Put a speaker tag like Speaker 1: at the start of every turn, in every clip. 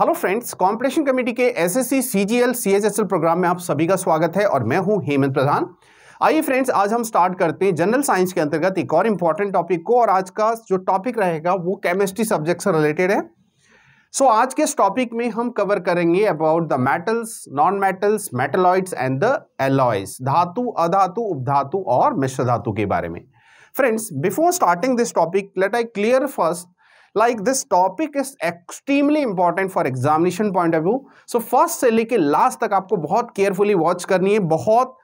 Speaker 1: hello friends competition committee के SSC CGL CHSL programme में आप सभी का स्वागत है और मैं हूं हेमंत प्रधान आइए फ्रेंड्स आज हम स्टार्ट करते हैं जनरल साइंस के अंतर्गत एक और इम्पॉर्टेंट टॉपिक को और आज का जो टॉपिक रहेगा वो केमिस्ट्री सब्जेक्ट से रिलेटेड है सो so, आज के इस टॉपिक में हम कवर करेंगे about the metals non metals metalloids and the alloys धातु अधातु उपधातु और मिश्र धातु के बारे में friends before starting this topic let I clear first like this topic is extremely important for examination point of view so first से लेके लास्ट तक आपको बहुत केयरफुली वॉच करनी है बहुत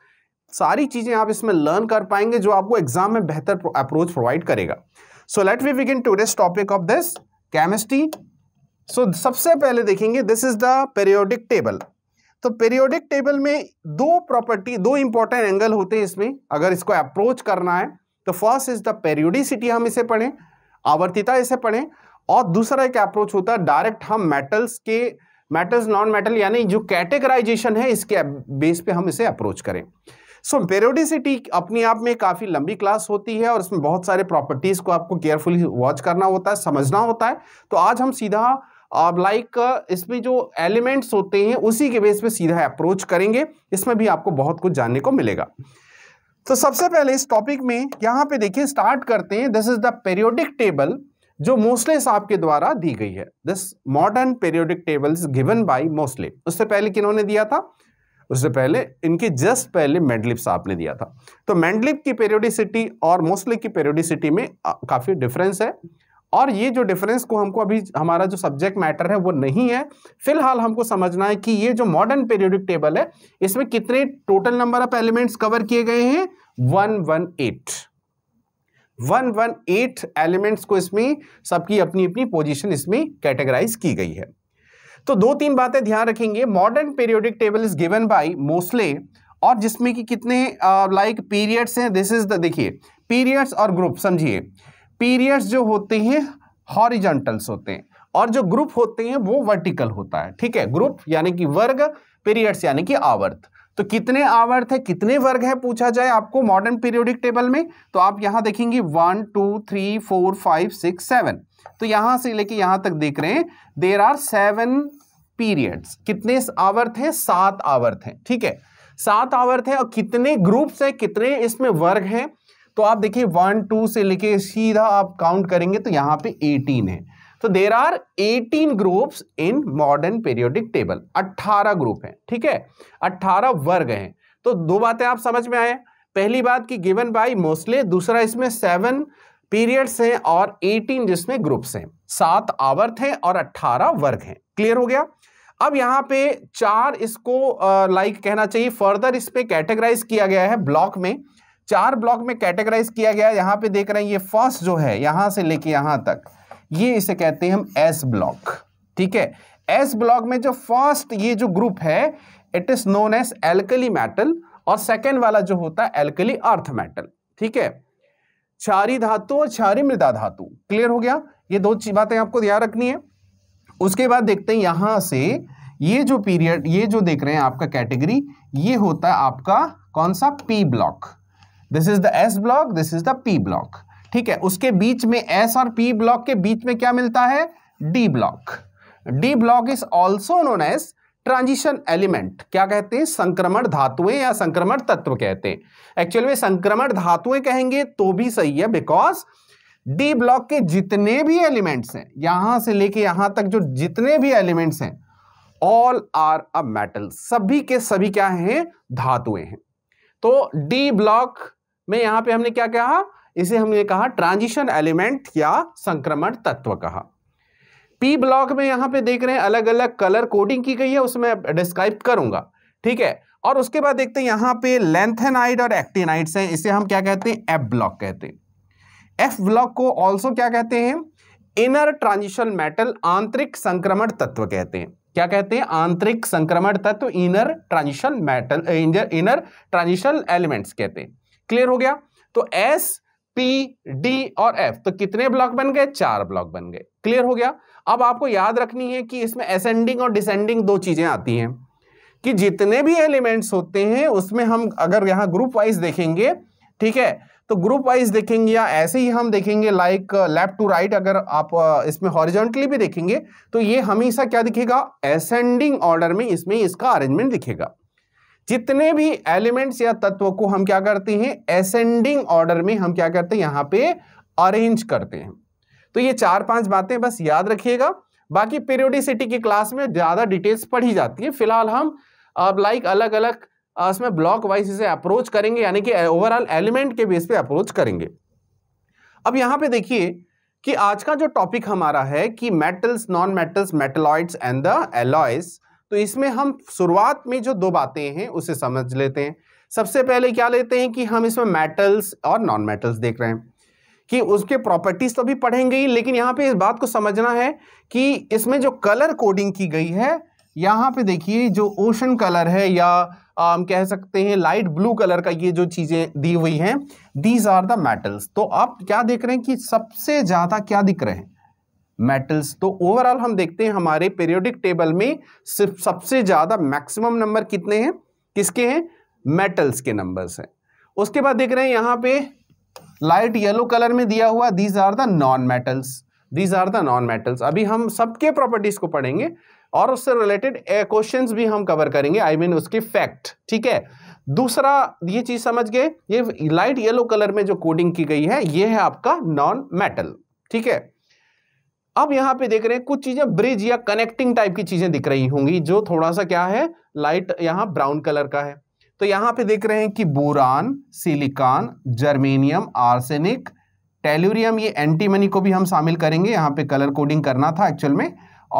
Speaker 1: सारी चीज़ें आप इसमें लर्न कर पाएंगे जो आपको एग्जाम में बेहतर अप्रोच प्रोवाइड करेगा so let we begin today's topic of this chemistry so सबसे पहले देखेंगे this is the periodic table तो पेरियोडिक टेबल में दो प्रॉपर्टी दो इंपॉर्टेंट एंगल होते हैं इसमें अगर इसको अप्रोच करना है तो फर्स्ट इज द पेरियोडिसिटी हम इसे पढ़ें आवर्तिता इसे पढ़ें और दूसरा एक अप्रोच होता है डायरेक्ट हम मेटल्स के मेटल्स नॉन मेटल यानी जो कैटेगराइजेशन है इसके बेस पे हम इसे अप्रोच करें सो so, पेरोडिसिटी अपने आप में काफ़ी लंबी क्लास होती है और इसमें बहुत सारे प्रॉपर्टीज़ को आपको केयरफुली वॉच करना होता है समझना होता है तो आज हम सीधा आप लाइक इसमें जो एलिमेंट्स होते हैं उसी के बेस पे सीधा अप्रोच करेंगे इसमें भी आपको बहुत कुछ जानने को मिलेगा तो सबसे पहले इस टॉपिक में यहाँ पे देखिए स्टार्ट करते हैं this is the periodic table जो मोस्ले साहब के द्वारा दी गई है this modern periodic table given by Moseley उससे पहले किन्होंने दिया था उससे पहले इनके जस्ट पहले मेंडलिप साहब ने दिया था तो मेंडलिप की पेरियोडिसिटी और मोस्ले की पेरियोडिसिटी में काफ़ी डिफरेंस है और ये जो डिफरेंस को हमको अभी हमारा जो सब्जेक्ट मैटर है वो नहीं है फिलहाल हमको समझना है कि ये जो मॉडर्न पीरियोडिक टेबल है इसमें कितने total number of elements cover किए गए हैं one one eight one one eight elements को इसमें सबकी अपनी अपनी पोजीशन इसमें कैटेगराइज की गई है तो दो तीन बातें ध्यान रखेंगे modern periodic table is given by Moseley और जिसमें कि कितने लाइक पीरियड्स हैं दिस इज द देखिए पीरियड्स और ग्रुप समझिए पीरियड्स जो होते हैं हॉरिजेंटल्स होते हैं और जो ग्रुप होते हैं वो वर्टिकल होता है ठीक है ग्रुप यानी कि वर्ग पीरियड्स यानी कि आवर्त तो कितने आवर्त है कितने वर्ग है पूछा जाए आपको मॉडर्न पीरियोडिक टेबल में तो आप यहां देखेंगे one two three four five six seven तो यहां से लेके यहां तक देख रहे हैं देर आर सेवन पीरियड्स कितने आवर्त है सात आवर्त है ठीक है सात आवर्त है और कितने ग्रुप्स है कितने इसमें वर्ग हैं तो आप देखिए वन टू से लेके सीधा आप काउंट करेंगे तो यहाँ पे एटीन है तो there are 18 groups in modern periodic table 18 group हैं ठीक है 18 वर्ग हैं तो दो बातें आप समझ में आए पहली बात की गिवन बाय मोस्टली दूसरा इसमें सेवन पीरियड्स हैं और 18 जिसमें ग्रुप्स हैं सात आवर्त हैं और 18 वर्ग हैं क्लियर हो गया अब यहाँ पे चार इसको लाइक कहना चाहिए फर्दर इस पर कैटेगराइज किया गया है ब्लॉक में चार ब्लॉक में कैटेगराइज किया गया यहां यहाँ पे देख रहे हैं ये फर्स्ट जो है यहाँ से लेके यहाँ तक ये इसे कहते हैं हम एस ब्लॉक ठीक है एस ब्लॉक में जो फर्स्ट ये जो ग्रुप है it is known as alkali metal और सेकेंड वाला जो होता है एल्कली अर्थ मेटल ठीक है क्षारी धातु और क्षारी मृदा धातु क्लियर हो गया ये दो बातें आपको ध्यान रखनी है उसके बाद देखते हैं यहां से ये जो पीरियड ये जो देख रहे हैं आपका कैटेगरी ये होता है आपका कौन सा P block this is the S block this is the P block ठीक है उसके बीच में एस और पी ब्लॉक के बीच में क्या मिलता है D block D block is also known as transition element क्या कहते हैं संक्रमण धातुएं या संक्रमण तत्व कहते हैं एक्चुअली में संक्रमण धातुएं कहेंगे तो भी सही है बिकॉज डी ब्लॉक के जितने भी एलिमेंट्स हैं यहां से लेके यहां तक जो जितने भी एलिमेंट्स हैं ऑल आर अ मेटल सभी के सभी क्या हैं धातुएं हैं तो डी ब्लॉक में यहां पे हमने क्या कहा इसे हमने कहा ट्रांजिशन एलिमेंट या संक्रमण तत्व कहा पी ब्लॉक में यहां पे देख रहे हैं अलग अलग कलर कोडिंग की गई है उसमें डिस्क्राइब करूंगा ठीक है और उसके बाद देखते हैं यहां पे लेंथेनाइड और एक्टिनाइड हैं इसे हम क्या कहते हैं एफ ब्लॉक कहते हैं एफ ब्लॉक को ऑल्सो क्या कहते हैं इनर ट्रांजिशन मेटल आंतरिक संक्रमण तत्व कहते हैं क्या कहते हैं आंतरिक संक्रमण तत्व inner transition metal inner transition elements कहते हैं क्लियर हो गया तो एस पी डी और एफ तो कितने ब्लॉक बन गए चार ब्लॉक बन गए क्लियर हो गया अब आपको याद रखनी है कि इसमें असेंडिंग और डिसेंडिंग दो चीजें आती हैं कि जितने भी एलिमेंट्स होते हैं उसमें हम अगर यहाँ ग्रुप वाइज देखेंगे ठीक है तो ग्रुप वाइज देखेंगे या ऐसे ही हम देखेंगे लाइक लेफ्ट टू राइट अगर आप uh, इसमें हॉरिजॉन्टली भी देखेंगे तो ये हमेशा क्या दिखेगा एसेंडिंग ऑर्डर में इसमें इसका अरेंजमेंट दिखेगा जितने भी एलिमेंट्स या तत्व को हम क्या करते हैं एसेंडिंग ऑर्डर में हम क्या करते हैं यहाँ पे अरेंज करते हैं तो ये चार पांच बातें बस याद रखिएगा बाकी पीरियोडिसिटी की क्लास में ज़्यादा डिटेल्स पढ़ी जाती है फिलहाल हम अब लाइक अलग अलग इसमें ब्लॉक वाइज इसे अप्रोच करेंगे यानी कि ओवरऑल एलिमेंट के बेस पे अप्रोच करेंगे अब यहाँ पे देखिए कि आज का जो टॉपिक हमारा है कि metals non metals metalloids and the alloys तो इसमें हम शुरुआत में जो दो बातें हैं उसे समझ लेते हैं सबसे पहले क्या लेते हैं कि हम इसमें मेटल्स और नॉन मेटल्स देख रहे हैं कि उसके प्रॉपर्टीज़ तो भी पढ़ेंगे ही लेकिन यहाँ पे इस बात को समझना है कि इसमें जो कलर कोडिंग की गई है यहाँ पे देखिए जो ओशन कलर है या हम कह सकते हैं लाइट ब्लू कलर का ये जो चीज़ें दी हुई हैं दीज आर द मेटल्स तो आप क्या देख रहे हैं कि सबसे ज़्यादा क्या दिख रहे हैं मेटल्स तो ओवरऑल हम देखते हैं हमारे पीरियोडिक टेबल में सिर्फ सबसे ज़्यादा मैक्सिमम नंबर कितने हैं किसके हैं मेटल्स के नंबर्स हैं उसके बाद देख रहे हैं यहां पे लाइट येलो कलर में दिया हुआ these are the non metals these are the non metals अभी हम सबके प्रॉपर्टीज को पढ़ेंगे और उससे रिलेटेड क्वेश्चंस भी हम कवर करेंगे आई I मीन mean उसके फैक्ट ठीक है दूसरा ये चीज समझ गए ये लाइट येलो कलर में जो कोडिंग की गई है ये है आपका नॉन मेटल ठीक है अब यहां पे देख रहे हैं कुछ चीजें ब्रिज या कनेक्टिंग टाइप की चीजें दिख रही होंगी जो थोड़ा सा क्या है लाइट यहाँ ब्राउन कलर का है तो यहां पे देख रहे हैं कि boron silicon germanium arsenic tellurium ये एंटीमनी को भी हम शामिल करेंगे यहां पे कलर कोडिंग करना था एक्चुअल में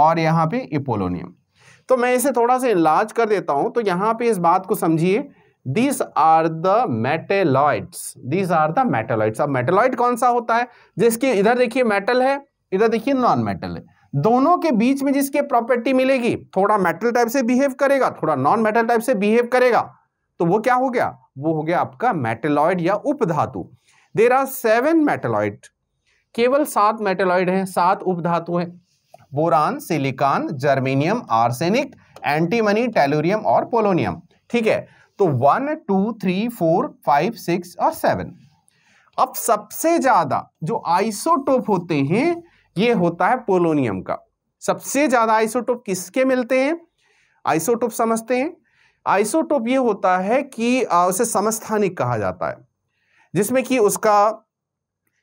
Speaker 1: और यहां पे इपोलोनियम तो मैं इसे थोड़ा सा इलाज कर देता हूं तो यहां पे इस बात को समझिए these are the metalloids these are the metalloids अब मेटेलॉइड कौन सा होता है जिसके इधर देखिए मेटल है इधर देखिए नॉन मेटल है दोनों के बीच में जिसके प्रॉपर्टी मिलेगी थोड़ा मेटल टाइप से बिहेव करेगा थोड़ा नॉन मेटल टाइप से बिहेव करेगा तो वो क्या हो गया वो हो गया आपका मेटेलॉइड या उपधातु देर आर सेवन मेटेलॉइड केवल सात मेटेलॉइड हैं सात उपधातु हैं boron silicon germanium arsenic antimony tellurium और पोलोनियम ठीक है तो one two three four five six और सेवन अब सबसे ज्यादा जो आइसोटोप होते हैं ये होता है पोलोनियम का सबसे ज़्यादा आइसोटोप किसके मिलते हैं आइसोटोप समझते हैं आइसोटोप ये होता है कि उसे समस्थानिक कहा जाता है जिसमें कि उसका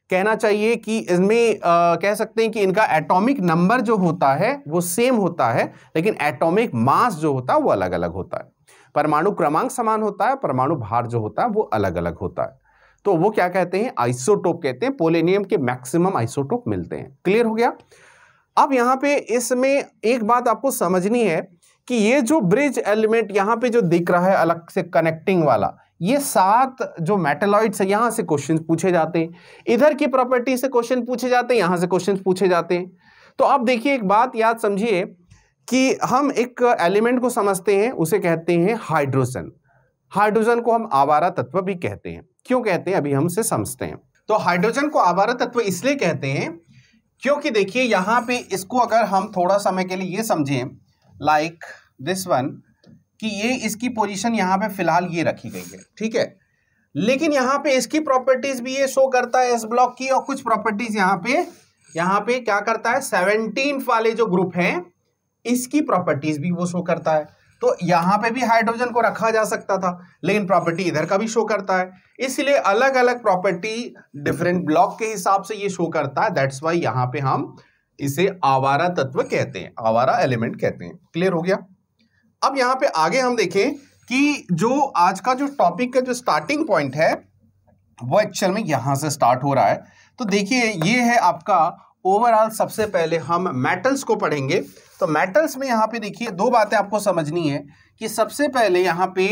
Speaker 1: कहना चाहिए कि इसमें कह सकते हैं कि इनका एटॉमिक नंबर जो होता है वो सेम होता है लेकिन एटॉमिक मास जो होता है वो अलग अलग होता है परमाणु क्रमांक समान होता है परमाणु भार जो होता है वो अलग अलग होता है तो वो क्या कहते हैं आइसोटोप कहते हैं पोलेनियम के मैक्सिमम आइसोटोप मिलते हैं क्लियर हो गया अब यहाँ पे इसमें एक बात आपको समझनी है कि ये जो ब्रिज एलिमेंट यहाँ पे जो दिख रहा है अलग से कनेक्टिंग वाला ये सात जो मेटेलॉइड है यहाँ से क्वेश्चन पूछे जाते हैं इधर की प्रॉपर्टी से क्वेश्चन पूछे जाते हैं यहां से क्वेश्चन पूछे जाते हैं तो आप देखिए एक बात याद समझिए कि हम एक एलिमेंट को समझते हैं उसे कहते हैं हाइड्रोजन हाइड्रोजन को हम आवारा तत्व भी कहते हैं क्यों कहते हैं अभी हमसे समझते हैं तो हाइड्रोजन को आवारा तत्व इसलिए कहते हैं क्योंकि देखिए यहाँ पे इसको अगर हम थोड़ा समय के लिए ये समझें लाइक दिस वन कि ये इसकी पोजीशन यहाँ पे फिलहाल ये रखी गई है ठीक है लेकिन यहाँ पे इसकी प्रॉपर्टीज भी ये शो करता है एस ब्लॉक की और कुछ प्रॉपर्टीज यहाँ पे यहाँ पे क्या करता है सेवनटीन वाले जो ग्रुप है इसकी प्रॉपर्टीज भी वो शो करता है तो यहां पे भी हाइड्रोजन को रखा जा सकता था लेकिन प्रॉपर्टी इधर का भी शो करता है इसलिए अलग अलग प्रॉपर्टी डिफरेंट ब्लॉक के हिसाब से ये शो करता है दैट्स वाई यहां पे हम इसे आवारा तत्व कहते हैं आवारा एलिमेंट कहते हैं क्लियर हो गया अब यहाँ पे आगे हम देखें कि जो आज का जो टॉपिक का जो स्टार्टिंग पॉइंट है वो एक्चुअल में यहां से स्टार्ट हो रहा है तो देखिए ये है आपका ओवरऑल सबसे पहले हम मेटल्स को पढ़ेंगे तो मेटल्स में यहाँ पे देखिए दो बातें आपको समझनी है कि सबसे पहले यहाँ पे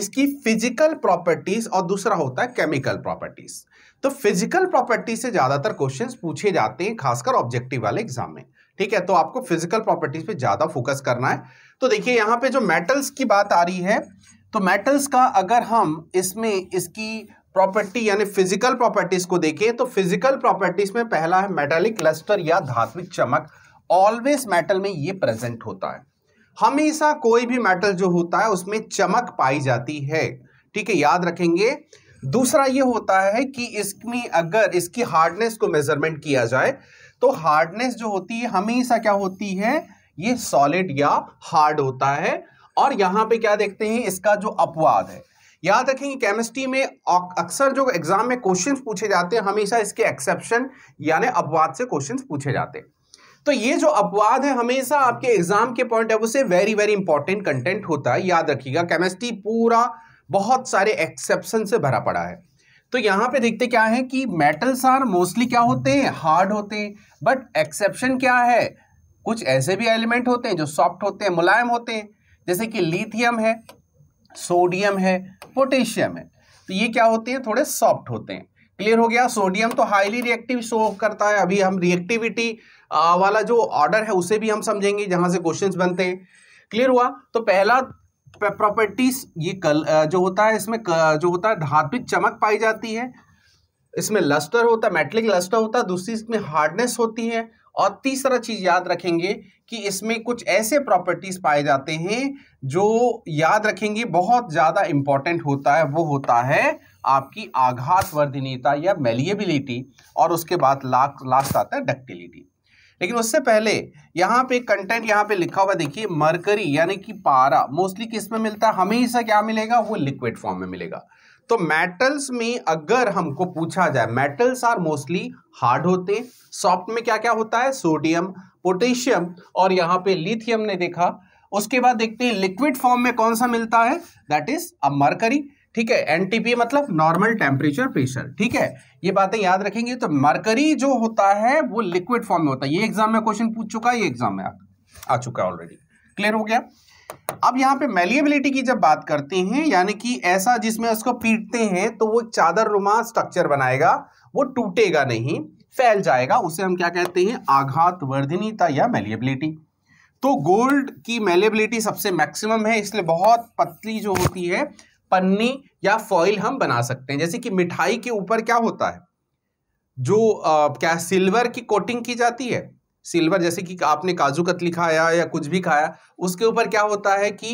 Speaker 1: इसकी फिजिकल प्रॉपर्टीज और दूसरा होता है केमिकल प्रॉपर्टीज तो फिजिकल प्रॉपर्टी से ज़्यादातर क्वेश्चंस पूछे जाते हैं खासकर ऑब्जेक्टिव वाले एग्जाम में ठीक है तो आपको फिजिकल प्रॉपर्टीज पे ज़्यादा फोकस करना है तो देखिए यहाँ पे जो मेटल्स की बात आ रही है तो मेटल्स का अगर हम इसमें इसकी प्रॉपर्टी यानी फिजिकल प्रॉपर्टीज को देखें तो फिजिकल प्रॉपर्टीज में पहला है मेटालिक क्लस्टर या धात्विक चमक ऑलवेज मेटल में ये प्रेजेंट होता है हमेशा कोई भी मेटल जो होता है उसमें चमक पाई जाती है ठीक है याद रखेंगे दूसरा ये होता है कि इसमें अगर इसकी हार्डनेस को मेजरमेंट किया जाए तो हार्डनेस जो होती है हमेशा क्या होती है ये सॉलिड या हार्ड होता है और यहां पे क्या देखते हैं इसका जो अपवाद है याद रखें कि केमिस्ट्री में अक्सर जो एग्जाम में क्वेश्चंस पूछे जाते हैं हमेशा इसके एक्सेप्शन यानी अपवाद से क्वेश्चंस पूछे जाते हैं तो ये जो अपवाद है हमेशा आपके एग्जाम के पॉइंट ऑफ व्यू से वेरी वेरी इंपॉर्टेंट कंटेंट होता है याद रखिएगा केमिस्ट्री पूरा बहुत सारे एक्सेप्शन से भरा पड़ा है तो यहाँ पे देखते क्या है कि मेटल्स आर मोस्टली क्या होते हैं हार्ड होते हैं बट एक्सेप्शन क्या है कुछ ऐसे भी एलिमेंट होते हैं जो सॉफ्ट होते हैं मुलायम होते हैं जैसे कि लिथियम है सोडियम है पोटेशियम है तो ये क्या होते हैं थोड़े सॉफ्ट होते हैं क्लियर हो गया सोडियम तो हाईली रिएक्टिव शो करता है अभी हम रिएक्टिविटी वाला जो ऑर्डर है उसे भी हम समझेंगे जहां से क्वेश्चंस बनते हैं क्लियर हुआ तो पहला प्रॉपर्टीज ये कल जो होता है इसमें जो होता है धात्विक चमक पाई जाती है इसमें लस्टर होता है मेटलिक लस्टर होता है दूसरी इसमें हार्डनेस होती है और तीसरा चीज याद रखेंगे कि इसमें कुछ ऐसे प्रॉपर्टीज पाए जाते हैं जो याद रखेंगे बहुत ज्यादा इंपॉर्टेंट होता है वो होता है आपकी आघात वर्धनीयता या मेलिएबिलिटी और उसके बाद लास्ट लास्ट आता है डक्टिलिटी लेकिन उससे पहले यहाँ पे कंटेंट यहाँ पे लिखा हुआ देखिए मरकरी यानी कि पारा मोस्टली किस में मिलता है हमेशा क्या मिलेगा वो लिक्विड फॉर्म में मिलेगा तो मेटल्स में अगर हमको पूछा जाए मेटल्स आर मोस्टली हार्ड होते हैं सॉफ्ट में क्या क्या होता है सोडियम पोटेशियम और यहाँ पे लिथियम ने देखा उसके बाद देखते हैं लिक्विड फॉर्म में कौन सा मिलता है दैट इज अ मरकरी ठीक है एनटीपी मतलब नॉर्मल टेम्परेचर प्रेशर ठीक है ये बातें याद रखेंगे तो मरकरी जो होता है वो लिक्विड फॉर्म में होता है ये एग्जाम में क्वेश्चन पूछ चुका है ये एग्जाम में आ, आ चुका है ऑलरेडी क्लियर हो गया अब यहाँ पे मेलियबिलिटी की जब बात करते हैं यानी कि ऐसा जिसमें उसको पीटते हैं तो वो चादर रुमा स्ट्रक्चर बनाएगा वो टूटेगा नहीं फैल जाएगा उसे हम क्या कहते हैं आघात वर्धनीता या मेलियबिलिटी तो गोल्ड की मेलेबिलिटी सबसे मैक्सिमम है इसलिए बहुत पतली जो होती है पन्नी या फॉइल हम बना सकते हैं जैसे कि मिठाई के ऊपर क्या होता है जो आ, क्या सिल्वर की कोटिंग की जाती है सिल्वर जैसे कि आपने काजू कतली खाया या कुछ भी खाया उसके ऊपर क्या होता है कि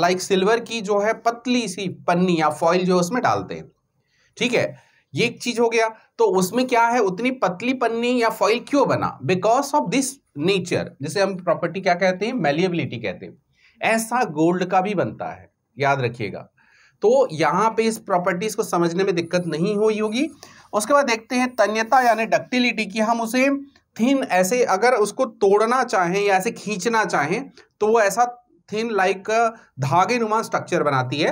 Speaker 1: लाइक सिल्वर की जो है पतली सी पन्नी या फॉइल जो उसमें डालते हैं ठीक है ये एक चीज हो गया तो उसमें क्या है उतनी पतली पन्नी या फॉइल क्यों बना बिकॉज ऑफ दिस नेचर जिसे हम प्रॉपर्टी क्या कहते हैं मेलियबिलिटी कहते हैं ऐसा गोल्ड का भी बनता है याद रखिएगा तो यहाँ पे इस प्रॉपर्टीज को समझने में दिक्कत नहीं हुई होगी उसके बाद देखते हैं तन्यता यानी डक्टिलिटी की हम उसे थिन ऐसे अगर उसको तोड़ना चाहें या ऐसे खींचना चाहें तो वो ऐसा थिन लाइक धागे नुमा स्ट्रक्चर बनाती है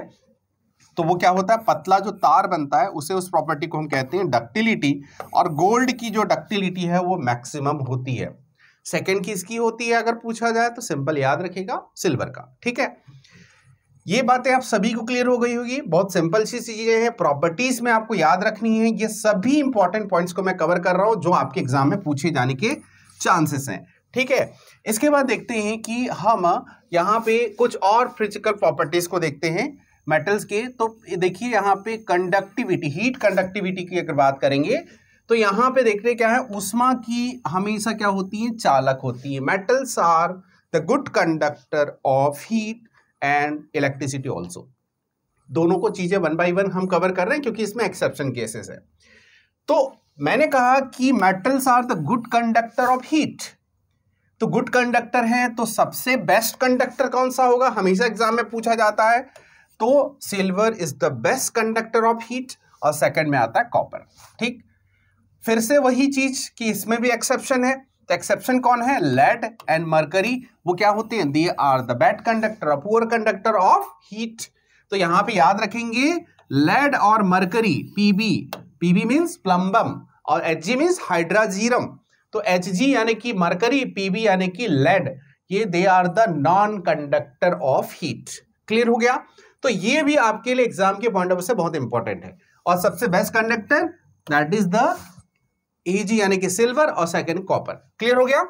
Speaker 1: तो वो क्या होता है पतला जो तार बनता है उसे उस प्रॉपर्टी को हम कहते हैं डक्टिलिटी और गोल्ड की जो डक्टिलिटी है वो मैक्सिमम होती है सेकेंड किसकी होती है अगर पूछा जाए तो सिंपल याद रखेगा सिल्वर का ठीक है ये बातें आप सभी को क्लियर हो गई होगी बहुत सिंपल सी चीज़ें हैं प्रॉपर्टीज़ में आपको याद रखनी है ये सभी इंपॉर्टेंट पॉइंट्स को मैं कवर कर रहा हूँ जो आपके एग्जाम में पूछे जाने के चांसेस हैं ठीक है इसके बाद देखते हैं कि हम यहाँ पे कुछ और फिजिकल प्रॉपर्टीज़ को देखते हैं मेटल्स के तो देखिए यहाँ पे कंडक्टिविटी हीट कंडक्टिविटी की अगर बात करेंगे तो यहाँ पे देख रहे क्या है उष्मा की हमेशा क्या होती है चालक होती है metals are the good conductor of heat and electricity also दोनों को चीज़ें वन बाई वन हम कवर कर रहे हैं क्योंकि इसमें एक्सेप्शन केसेस है तो मैंने कहा कि metals are the good conductor of heat तो गुड कंडक्टर हैं तो सबसे बेस्ट कंडक्टर कौन सा होगा हमेशा एग्जाम में पूछा जाता है तो silver is the best conductor of heat और सेकंड में आता है कॉपर ठीक फिर से वही चीज कि इसमें भी एक्सेप्शन है तो एक्सेप्शन कौन है लेड एंड मर्करी वो क्या होते हैं they are the bad conductor poor conductor of heat तो यहां पे याद रखेंगे लेड और mercury PB PB means plumbum और एच जी मीन्स हाइड्राजीरम तो एच जी यानी कि मरकरी पीबी यानी कि लेड ये they are the non conductor of heat clear हो गया तो ये भी आपके लिए एग्जाम के पॉइंट ऑफ व्यू से बहुत इंपॉर्टेंट है और सबसे best conductor that is the AG यानी कि सिल्वर और सेकेंड कॉपर क्लियर हो गया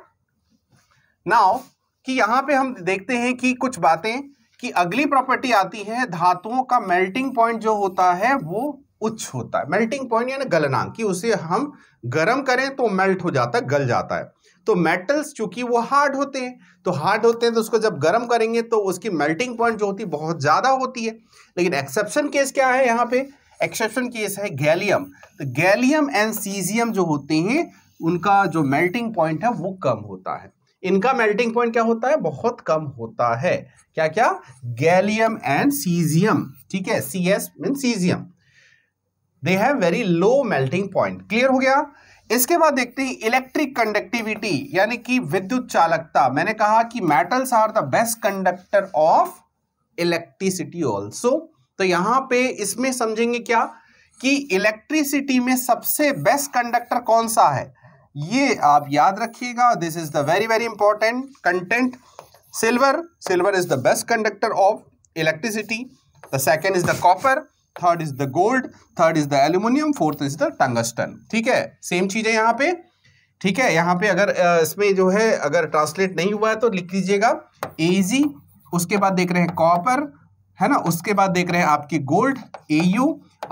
Speaker 1: नाउ कि यहां पे हम देखते हैं कि कुछ बातें कि अगली प्रॉपर्टी आती है धातुओं का मेल्टिंग पॉइंट जो होता है वो उच्च होता है मेल्टिंग पॉइंट यानी गलनांक कि उसे हम गर्म करें तो मेल्ट हो जाता है गल जाता है तो मेटल्स चूंकि वो हार्ड होते हैं तो हार्ड होते हैं तो उसको जब गर्म करेंगे तो उसकी मेल्टिंग पॉइंट जो होती है बहुत ज़्यादा होती है लेकिन एक्सेप्शन केस क्या है यहाँ पे एक्सेप्शन केस है गैलियम तो गैलियम एंड सीजियम जो होते हैं उनका जो मेल्टिंग पॉइंट है वो कम होता है इनका मेल्टिंग पॉइंट क्या होता है बहुत कम होता है क्या क्या गैलियम एंड सीजियम ठीक है C S mean caesium they have very low melting point clear हो गया इसके बाद देखते हैं इलेक्ट्रिक कंडक्टिविटी यानी कि विद्युत चालकता मैंने कहा कि metals are the best conductor of electricity also तो यहां पे इसमें समझेंगे क्या कि इलेक्ट्रिसिटी में सबसे बेस्ट कंडक्टर कौन सा है ये आप याद रखिएगा this is the very very important content silver silver is the best conductor of electricity the second is the copper third is the gold third is the aluminium fourth is the tungsten ठीक है same चीज है यहां पे ठीक है यहां पे अगर इसमें जो है अगर ट्रांसलेट नहीं हुआ है तो लिख लीजिएगा एजी उसके बाद देख रहे हैं कॉपर है ना उसके बाद देख रहे हैं आपकी गोल्ड ए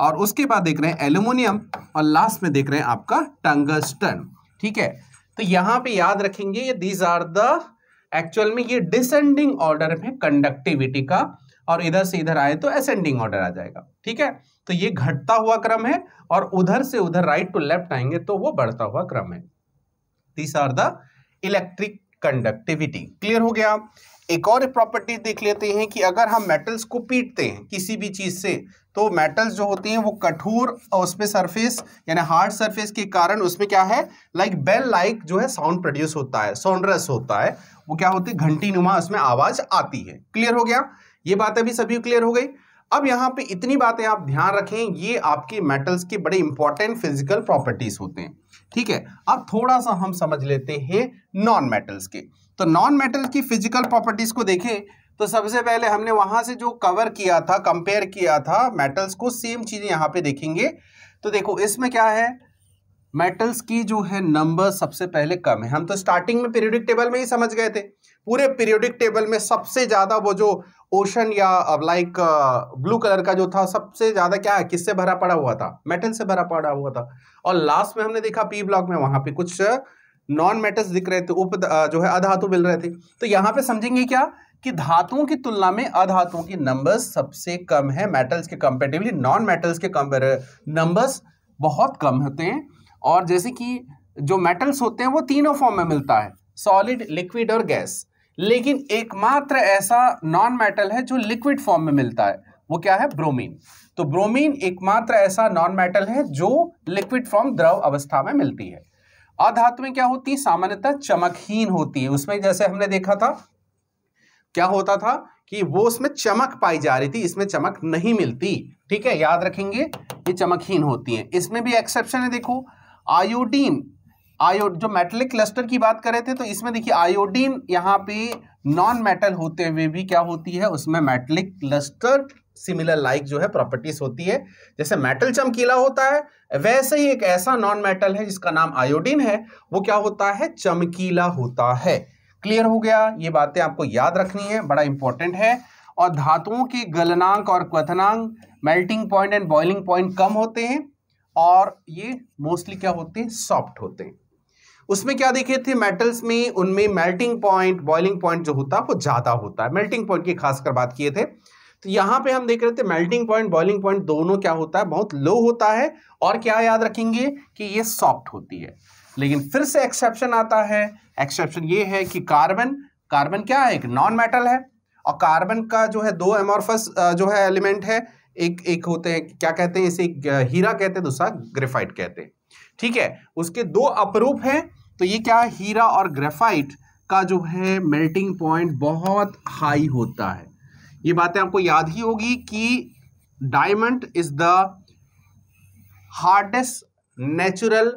Speaker 1: और उसके बाद देख रहे हैं एल्यूमिनियम और लास्ट में देख रहे हैं आपका टंगस्टन ठीक है तो यहां पे याद रखेंगे ये दीज आर द एक्चुअल में ये डिसेंडिंग ऑर्डर में कंडक्टिविटी का और इधर से इधर आए तो असेंडिंग ऑर्डर आ जाएगा ठीक है तो ये घटता हुआ क्रम है और उधर से उधर राइट टू लेफ्ट आएंगे तो वो बढ़ता हुआ क्रम है these are the electric conductivity clear हो गया एक और प्रॉपर्टी देख लेते हैं कि अगर हम मेटल्स को पीटते हैं किसी भी चीज़ से तो मेटल्स जो होते हैं वो कठोर और उसमें सरफेस यानी हार्ड सरफेस के कारण उसमें क्या है लाइक बेल लाइक जो है साउंड प्रोड्यूस होता है साउंडरस होता है वो क्या होती है घंटी नुमा उसमें आवाज़ आती है क्लियर हो गया ये बात अभी सभी क्लियर हो गई अब यहाँ पे इतनी बातें आप ध्यान रखें ये आपके मेटल्स के बड़े इंपॉर्टेंट फिजिकल प्रॉपर्टीज होते हैं ठीक है अब थोड़ा सा हम समझ लेते हैं नॉन मेटल्स के तो नॉन मेटल की फिजिकल प्रॉपर्टीज को देखें तो सबसे पहले हमने वहां से जो कवर किया था कंपेयर किया था मेटल्स को सेम चीजें यहां पे देखेंगे तो देखो इसमें क्या है मेटल्स की जो है नंबर सबसे पहले कम है हम तो स्टार्टिंग में पीरियोडिक टेबल में ही समझ गए थे पूरे पीरियोडिक टेबल में सबसे ज़्यादा वो जो ओशन या लाइक ब्लू कलर का जो था सबसे ज़्यादा क्या है किससे भरा पड़ा हुआ था मेटल से भरा पड़ा हुआ था और लास्ट में हमने देखा पी ब्लॉक में वहां पे कुछ नॉन मेटल्स दिख रहे थे उप जो है अधातु मिल रहे थे तो यहाँ पे समझेंगे क्या कि धातुओं की तुलना में अधातुओं की नंबर्स सबसे कम है मेटल्स के कंपेरेटिवली नॉन मेटल्स के कम नंबर्स बहुत कम होते हैं और जैसे कि जो मेटल्स होते हैं वो तीनों फॉर्म में मिलता है सॉलिड लिक्विड और गैस लेकिन एकमात्र ऐसा नॉन मेटल है जो लिक्विड फॉर्म में मिलता है वो क्या है ब्रोमीन तो ब्रोमीन एकमात्र ऐसा नॉन मेटल है जो लिक्विड फॉर्म द्रव अवस्था में मिलती है में क्या होती है सामान्यतः चमकहीन होती है उसमें जैसे हमने देखा था क्या होता था कि वो उसमें चमक पाई जा रही थी इसमें चमक नहीं मिलती ठीक है याद रखेंगे ये चमकहीन होती है इसमें भी एक्सेप्शन है देखो आयोडीन आयो जो मेटलिक क्लस्टर की बात कर रहे थे तो इसमें देखिए आयोडीन यहाँ पे नॉन मेटल होते हुए भी क्या होती है उसमें मेटलिक क्लस्टर सिमिलर लाइक जो है प्रॉपर्टीज होती है जैसे मेटल चमकीला होता है वैसे ही एक ऐसा नॉन मेटल है जिसका नाम आयोडीन है वो क्या होता है चमकीला होता है क्लियर हो गया ये बातें आपको याद रखनी है बड़ा इंपॉर्टेंट है और धातुओं के गलनांक और क्वनांक melting point and boiling point कम होते हैं और ये मोस्टली क्या होते हैं सॉफ्ट होते हैं उसमें क्या देखे थे मेटल्स में उनमें मेल्टिंग पॉइंट बॉइलिंग पॉइंट जो होता है वो ज़्यादा होता है मेल्टिंग पॉइंट की खासकर बात किए थे तो यहां पे हम देख रहे थे मेल्टिंग पॉइंट बॉइलिंग पॉइंट दोनों क्या होता है बहुत लो होता है और क्या याद रखेंगे कि ये सॉफ्ट होती है लेकिन फिर से एक्सेप्शन आता है एक्सेप्शन ये है कि कार्बन कार्बन क्या है एक नॉन मेटल है और कार्बन का जो है दो एमोरफस जो है एलिमेंट है एक एक होते हैं क्या कहते हैं इसे हीरा कहते हैं दूसरा ग्रेफाइट कहते हैं ठीक है उसके दो अपरूप हैं तो ये क्या है हीरा और ग्रेफाइट का जो है मेल्टिंग पॉइंट बहुत हाई होता है ये बातें आपको याद ही होगी कि diamond is the hardest natural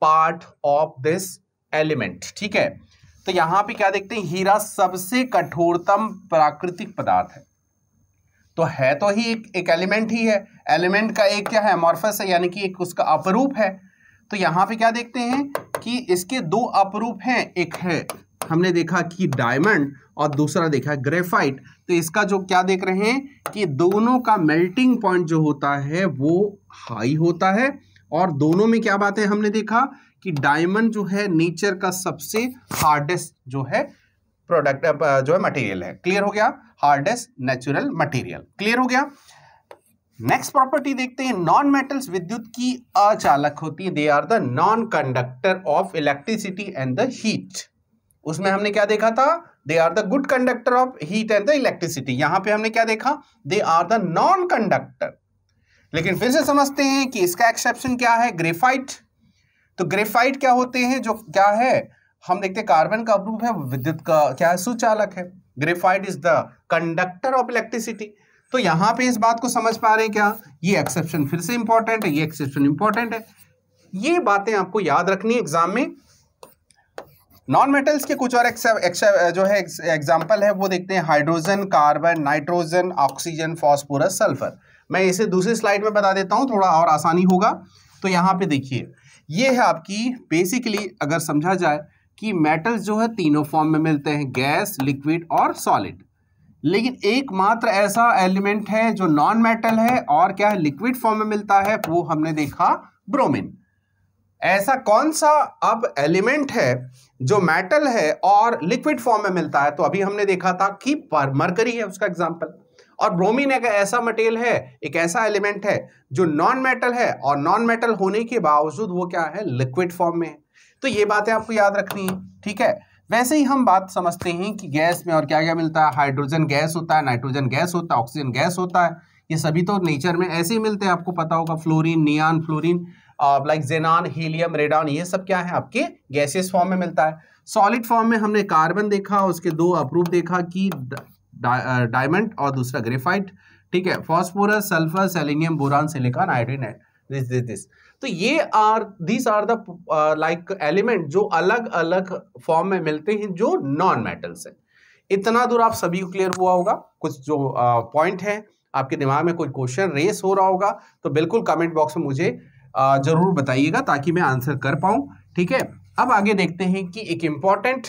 Speaker 1: part of this element ठीक है तो यहां पे क्या देखते हैं हीरा सबसे कठोरतम प्राकृतिक पदार्थ है तो है तो ही एक एक एलिमेंट ही है एलिमेंट का एक क्या है मॉर्फस है यानी कि एक उसका अपरूप है तो यहाँ पे क्या देखते हैं कि इसके दो अपरूप हैं एक है हमने देखा कि डायमंड और दूसरा देखा ग्रेफाइट तो इसका जो क्या देख रहे हैं कि दोनों का मेल्टिंग पॉइंट जो होता है वो हाई होता है और दोनों में क्या बात है हमने देखा कि डायमंड जो है नेचर का सबसे हार्डेस्ट जो है प्रोडक्ट जो है मटेरियल है क्लियर हो गया हार्डेस्ट नेचुरल मटेरियल क्लियर हो गया नेक्स्ट प्रॉपर्टी देखते हैं नॉन मेटल्स विद्युत की अचालक होती है they are the non conductor of electricity and the heat उसमें हमने क्या देखा था they are the good conductor of heat and the electricity यहां पे हमने क्या देखा they are the non conductor लेकिन फिर से समझते हैं कि इसका एक्सेप्शन क्या है ग्रेफाइट तो ग्रेफाइट क्या होते हैं जो क्या है हम देखते हैं कार्बन का रूप है विद्युत का क्या है सुचालक है graphite is the conductor of electricity तो यहाँ पे इस बात को समझ पा रहे हैं क्या ये एक्सेप्शन फिर से इंपॉर्टेंट है ये एक्सेप्शन इंपॉर्टेंट है ये बातें आपको याद रखनी एग्जाम में नॉन मेटल्स के कुछ और एक्से, एक्से, जो है एग्जाम्पल है वो देखते हैं hydrogen carbon nitrogen oxygen phosphorus sulphur मैं इसे दूसरी स्लाइड में बता देता हूँ थोड़ा और आसानी होगा तो यहां पे देखिए ये है आपकी बेसिकली अगर समझा जाए कि मेटल्स जो है तीनों फॉर्म में मिलते हैं गैस लिक्विड और सॉलिड लेकिन एकमात्र ऐसा एलिमेंट है जो नॉन मेटल है और क्या है लिक्विड फॉर्म में मिलता है वो हमने देखा ब्रोमिन ऐसा कौन सा अब एलिमेंट है जो मेटल है और लिक्विड फॉर्म में मिलता है तो अभी हमने देखा था कि मरकरी है उसका एग्जाम्पल और ब्रोमीन एक ऐसा मटेरियल है एक ऐसा एलिमेंट है जो नॉन मेटल है और नॉन मेटल होने के बावजूद वो क्या है लिक्विड फॉर्म में है तो ये बातें आपको याद रखनी है ठीक है वैसे ही हम बात समझते हैं कि गैस में और क्या क्या मिलता है हाइड्रोजन गैस होता है नाइट्रोजन गैस होता है ऑक्सीजन गैस होता है ये सभी तो नेचर में ऐसे ही मिलते हैं आपको पता होगा fluorine neon fluorine like xenon helium radon ये सब क्या है आपके गैसेस फॉर्म में मिलता है सॉलिड फॉर्म में हमने कार्बन देखा उसके दो अप्रूव देखा कि डायमंड और दूसरा ग्रेफाइट ठीक है phosphorus sulphur selenium boron silicon iodine this this this तो ये are these are the like element जो अलग अलग फॉर्म में मिलते हैं जो नॉन मेटल्स हैं इतना दूर आप सभी को क्लियर हुआ होगा कुछ जो पॉइंट uh, है आपके दिमाग में कोई क्वेश्चन रेस हो रहा होगा तो बिल्कुल कमेंट बॉक्स में मुझे uh, जरूर बताइएगा ताकि मैं आंसर कर पाऊँ ठीक है अब आगे देखते हैं कि एक इम्पॉर्टेंट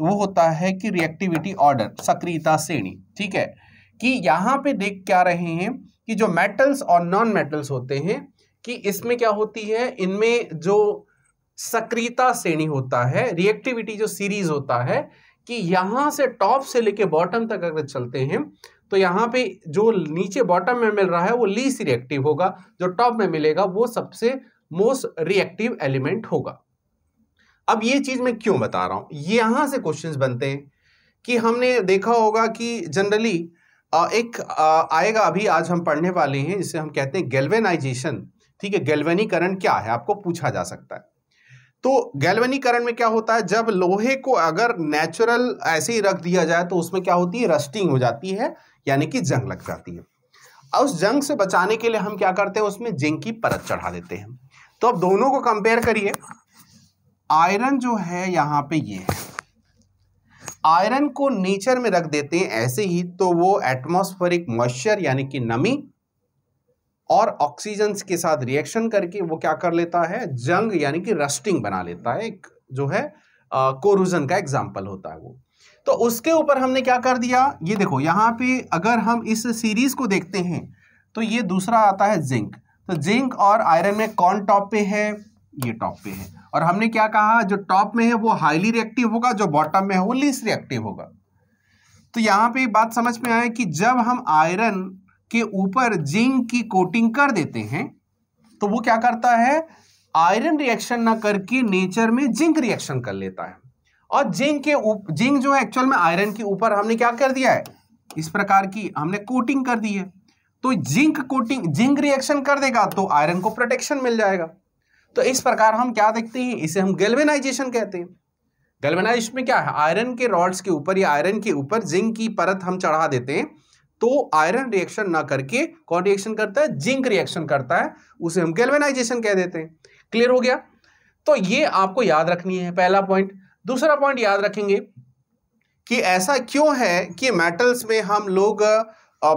Speaker 1: वो होता है कि रिएक्टिविटी ऑर्डर सक्रियता श्रेणी ठीक है कि यहाँ पे देख क्या रहे हैं कि जो मेटल्स और नॉन मेटल्स होते हैं कि इसमें क्या होती है इनमें जो सक्रियता श्रेणी होता है रिएक्टिविटी जो सीरीज होता है कि यहां से टॉप से लेके बॉटम तक अगर चलते हैं तो यहाँ पे जो नीचे बॉटम में मिल रहा है वो लीस रिएक्टिव होगा जो टॉप में मिलेगा वो सबसे मोस्ट रिएक्टिव एलिमेंट होगा अब ये चीज मैं क्यों बता रहा हूं यहां से क्वेश्चंस बनते हैं कि हमने देखा होगा कि जनरली एक आएगा अभी आज हम पढ़ने वाले हैं जिसे हम कहते हैं गेलवेनाइजेशन ठीक है गैल्वेनीकरण क्या है आपको पूछा जा सकता है तो गैल्वेनीकरण में क्या होता है जब लोहे को अगर नेचुरल ऐसे ही रख दिया जाए तो उसमें क्या होती है रस्टिंग हो जाती है यानी कि जंग लग जाती है और उस जंग से बचाने के लिए हम क्या करते हैं उसमें जिंक की परत चढ़ा देते हैं तो अब दोनों को कंपेयर करिए आयरन जो है यहां पे ये है आयरन को नेचर में रख देते हैं ऐसे ही तो वो एटमोस्फेरिक मॉइस्चर यानी कि नमी और ऑक्सीजन के साथ रिएक्शन करके वो क्या कर लेता है जंग यानी कि रस्टिंग बना लेता है एक जो है कोरोजन का एग्जाम्पल होता है वो तो उसके ऊपर हमने क्या कर दिया ये देखो यहाँ पे अगर हम इस सीरीज को देखते हैं तो ये दूसरा आता है जिंक तो जिंक और आयरन में कौन टॉप पे है ये टॉप पे है और हमने क्या कहा जो टॉप में है वो हाईली रिएक्टिव होगा जो बॉटम में है वो लीस रिएक्टिव होगा तो यहाँ पे बात समझ में आए कि जब हम आयरन के ऊपर जिंक की कोटिंग कर देते हैं तो वो क्या करता है आयरन रिएक्शन ना करके नेचर में जिंक रिएक्शन कर लेता है और जिंक के उप, जिंक जो है एक्चुअल में आयरन के ऊपर हमने क्या कर दिया है इस प्रकार की हमने कोटिंग कर दी है तो जिंक कोटिंग जिंक रिएक्शन कर देगा तो आयरन को प्रोटेक्शन मिल जाएगा तो इस प्रकार हम क्या देखते हैं इसे हम गैल्वेनाइजेशन कहते हैं गैल्वेनाइजेशन में क्या है आयरन के रॉड्स के ऊपर या आयरन के ऊपर जिंक की परत हम चढ़ा देते हैं तो आयरन रिएक्शन ना करके कौन रिएक्शन करता है जिंक रिएक्शन करता है उसे हम गैल्वेनाइजेशन कह देते हैं क्लियर हो गया तो ये आपको याद रखनी है पहला पॉइंट दूसरा पॉइंट याद रखेंगे कि ऐसा क्यों है कि मेटल्स में हम लोग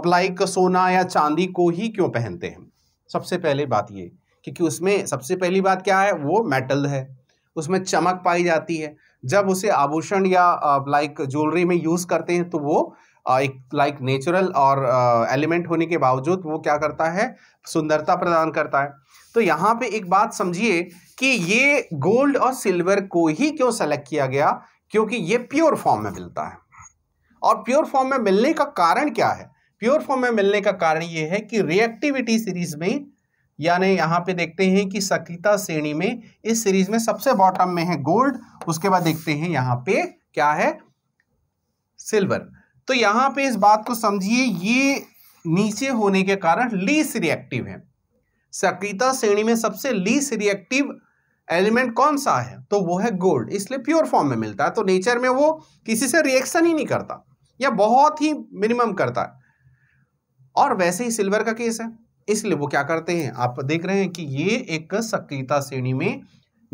Speaker 1: लाइक सोना या चांदी को ही क्यों पहनते हैं सबसे पहले बात ये क्योंकि उसमें सबसे पहली बात क्या है वो मेटल है उसमें चमक पाई जाती है जब उसे आभूषण या लाइक ज्वेलरी में यूज़ करते हैं तो वो एक लाइक नेचुरल और एलिमेंट होने के बावजूद वो क्या करता है सुंदरता प्रदान करता है तो यहाँ पे एक बात समझिए कि ये गोल्ड और सिल्वर को ही क्यों सेलेक्ट किया गया क्योंकि ये प्योर फॉर्म में मिलता है और प्योर फॉर्म में मिलने का कारण क्या है प्योर फॉर्म में मिलने का कारण ये है कि रिएक्टिविटी सीरीज में यानी यहाँ पे देखते हैं कि सकिता श्रेणी में इस सीरीज में सबसे बॉटम में है गोल्ड उसके बाद देखते हैं यहाँ पे क्या है सिल्वर तो यहां पे इस बात को समझिए ये नीचे होने के कारण लीस रिएक्टिव है सक्रियता श्रेणी में सबसे लीस रिएक्टिव एलिमेंट कौन सा है तो वो है गोल्ड इसलिए प्योर फॉर्म में मिलता है तो नेचर में वो किसी से रिएक्शन ही नहीं करता या बहुत ही मिनिमम करता है और वैसे ही सिल्वर का केस है इसलिए वो क्या करते हैं आप देख रहे हैं कि ये एक सक्रियता श्रेणी में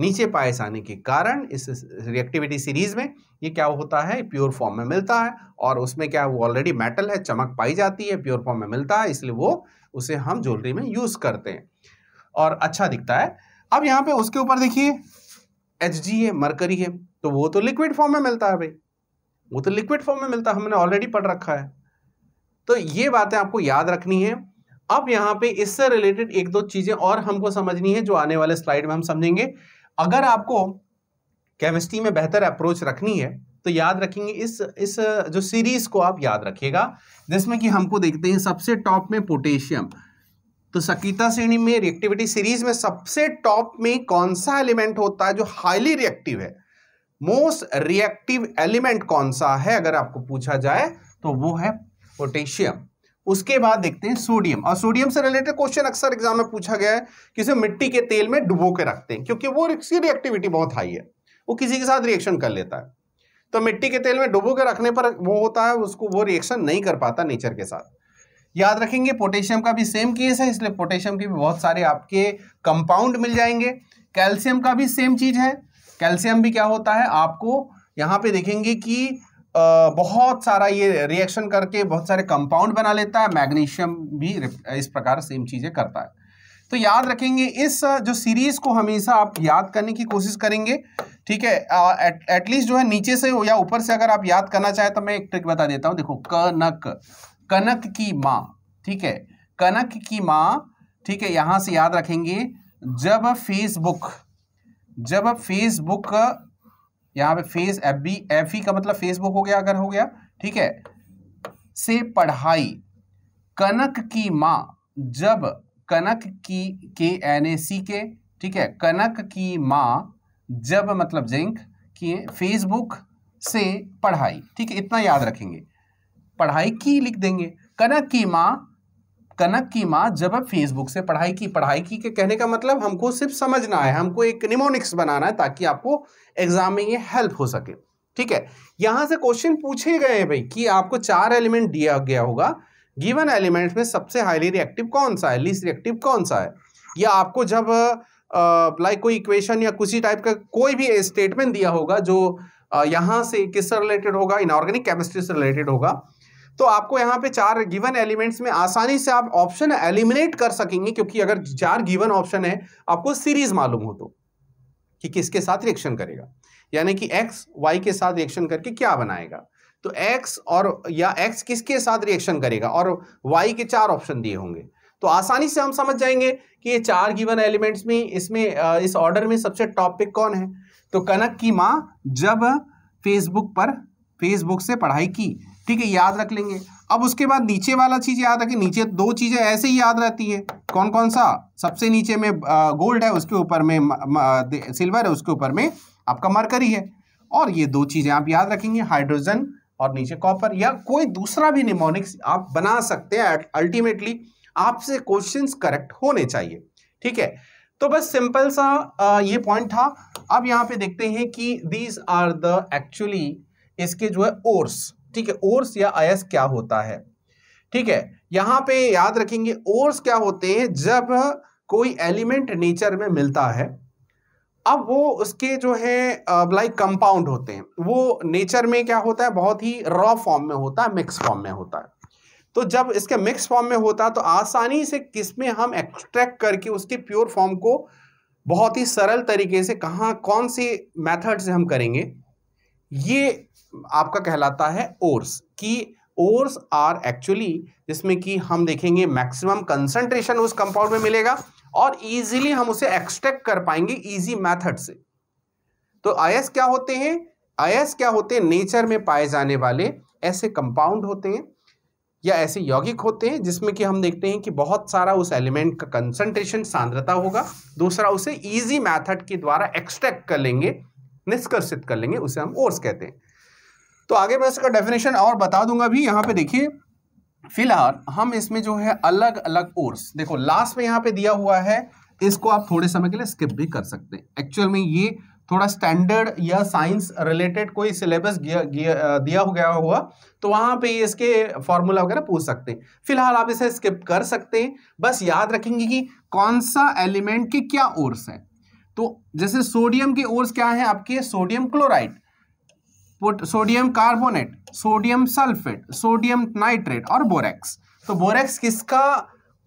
Speaker 1: नीचे पायस आने के कारण इस रिएक्टिविटी सीरीज में ये क्या होता है प्योर फॉर्म में मिलता है और उसमें क्या वो ऑलरेडी मेटल है चमक पाई जाती है प्योर फॉर्म में मिलता है इसलिए वो उसे हम ज्वेलरी में यूज करते हैं और अच्छा दिखता है अब यहाँ पे उसके ऊपर देखिए एच है मरकरी है तो वो तो लिक्विड फॉर्म में मिलता है भाई वो तो लिक्विड फॉर्म में मिलता है हमने ऑलरेडी पढ़ रखा है तो ये बातें आपको याद रखनी है अब यहाँ पे इससे रिलेटेड एक दो चीज़ें और हमको समझनी है जो आने वाले स्लाइड में हम समझेंगे अगर आपको केमिस्ट्री में बेहतर अप्रोच रखनी है तो याद रखेंगे इस इस जो सीरीज को आप याद रखिएगा जिसमें कि हमको देखते हैं सबसे टॉप में पोटेशियम तो सकीता श्रेणी में रिएक्टिविटी सीरीज में सबसे टॉप में कौन सा एलिमेंट होता है जो हाईली रिएक्टिव है मोस्ट रिएक्टिव एलिमेंट कौन सा है अगर आपको पूछा जाए तो वो है पोटेशियम उसके बाद देखते हैं सोडियम और सोडियम से रिलेटेड क्वेश्चन अक्सर एग्जाम में पूछा गया है कि उसे मिट्टी के तेल में डुबो के रखते हैं क्योंकि वो इसकी रिएक्टिविटी बहुत हाई है वो किसी के साथ रिएक्शन कर लेता है तो मिट्टी के तेल में डुबो के रखने पर वो होता है उसको वो रिएक्शन नहीं कर पाता नेचर के साथ याद रखेंगे पोटेशियम का भी सेम केस है इसलिए पोटेशियम के भी बहुत सारे आपके कंपाउंड मिल जाएंगे कैल्शियम का भी सेम चीज है कैल्शियम भी क्या होता है आपको यहाँ पे देखेंगे कि बहुत सारा ये रिएक्शन करके बहुत सारे कंपाउंड बना लेता है मैग्नीशियम भी इस प्रकार सेम चीज़ें करता है तो याद रखेंगे इस जो सीरीज को हमेशा आप याद करने की कोशिश करेंगे ठीक है एटलीस्ट जो है नीचे से या ऊपर से अगर आप याद करना चाहें तो मैं एक ट्रिक बता देता हूं देखो कनक कनक की माँ ठीक है कनक की माँ ठीक है यहां से याद रखेंगे जब फेसबुक जब फेसबुक यहाँ पे face F B F E का मतलब फेसबुक हो गया अगर हो गया ठीक है से पढ़ाई कनक की माँ जब कनक की के एन ए सी के ठीक है कनक की माँ जब मतलब जिंक कि फेसबुक से पढ़ाई ठीक है इतना याद रखेंगे पढ़ाई की लिख देंगे कनक की माँ कनक की माँ जब अब फेसबुक से पढ़ाई की पढ़ाई की के कहने का मतलब हमको सिर्फ समझना है हमको एक निमोनिक्स बनाना है ताकि आपको एग्जाम में ये हेल्प हो सके ठीक है यहाँ से क्वेश्चन पूछे गए हैं भाई कि आपको चार एलिमेंट दिया गया होगा गिवन एलिमेंट्स में सबसे हाईली रिएक्टिव कौन सा है लीस्ट रिएक्टिव कौन सा है या आपको जब लाइक कोई इक्वेशन या किसी टाइप का कोई भी स्टेटमेंट दिया होगा जो यहाँ से किससे रिलेटेड होगा इनऑर्गेनिक केमिस्ट्री से रिलेटेड होगा तो आपको यहाँ पे चार गिवन एलिमेंट्स में आसानी से आप ऑप्शन एलिमिनेट कर सकेंगे क्योंकि अगर चार गिवन ऑप्शन है आपको सीरीज मालूम हो तो कि किसके साथ रिएक्शन करेगा यानी कि एक्स वाई के साथ रिएक्शन करके क्या बनाएगा तो एक्स और या एक्स किसके साथ रिएक्शन करेगा और वाई के चार ऑप्शन दिए होंगे तो आसानी से हम समझ जाएंगे कि ये चार गिवन एलिमेंट्स में इसमें इस ऑर्डर में सबसे टॉप पिक कौन है तो कनक की माँ जब फेसबुक पर फेसबुक से पढ़ाई की ठीक है याद रख लेंगे अब उसके बाद नीचे वाला चीज़ याद रखें नीचे दो चीज़ें ऐसे ही याद रहती है कौन कौन सा सबसे नीचे में गोल्ड है उसके ऊपर में सिल्वर है उसके ऊपर में आपका मरकरी है और ये दो चीज़ें आप याद रखेंगे हाइड्रोजन और नीचे कॉपर या कोई दूसरा भी निमोनिक्स आप बना सकते हैं अल्टीमेटली आपसे क्वेश्चन करेक्ट होने चाहिए ठीक है तो बस सिंपल सा ये पॉइंट था अब यहाँ पे देखते हैं कि दीज आर द एक्चुअली इसके जो है ओर्स ठीक है ओर्स या अयस क्या होता है ठीक है यहां पे याद रखेंगे ओर्स क्या होते हैं जब कोई एलिमेंट नेचर में मिलता है अब वो उसके जो है लाइक कंपाउंड होते हैं वो नेचर में क्या होता है बहुत ही रॉ फॉर्म में होता है मिक्स फॉर्म में होता है तो जब इसके मिक्स फॉर्म में होता है तो आसानी से किसमें हम एक्सट्रैक्ट करके उसके प्योर फॉर्म को बहुत ही सरल तरीके से कहाँ कौन से मेथड से हम करेंगे ये आपका कहलाता है ओर्स कि ओर्स आर एक्चुअली जिसमें कि हम देखेंगे मैक्सिमम कंसंट्रेशन उस कंपाउंड में मिलेगा और इजीली हम उसे एक्सट्रैक्ट कर पाएंगे इजी मेथड से तो आयस क्या होते हैं आयस क्या होते हैं नेचर में पाए जाने वाले ऐसे कंपाउंड होते हैं या ऐसे यौगिक होते हैं जिसमें कि हम देखते हैं कि बहुत सारा उस एलिमेंट का कंसंट्रेशन सांद्रता होगा दूसरा उसे इजी मेथड के द्वारा एक्सट्रैक्ट कर लेंगे निष्कर्षित कर लेंगे उसे हम ओर्स कहते हैं तो आगे मैं इसका डेफिनेशन और बता दूंगा भी यहाँ पे देखिए फिलहाल हम इसमें जो है अलग अलग कोर्स देखो लास्ट में यहाँ पे दिया हुआ है इसको आप थोड़े समय के लिए स्किप भी कर सकते हैं एक्चुअल में ये थोड़ा स्टैंडर्ड या साइंस रिलेटेड कोई सिलेबस दिया हो गया हुआ तो वहां पे इसके फॉर्मूला वगैरह पूछ सकते हैं फिलहाल आप इसे स्किप कर सकते हैं बस याद रखेंगे कि कौन सा एलिमेंट के क्या ओर्स है तो जैसे सोडियम के ओर्स क्या है आपके sodium chloride sodium carbonate sodium sulphate sodium nitrate और बोरेक्स तो बोरेक्स किसका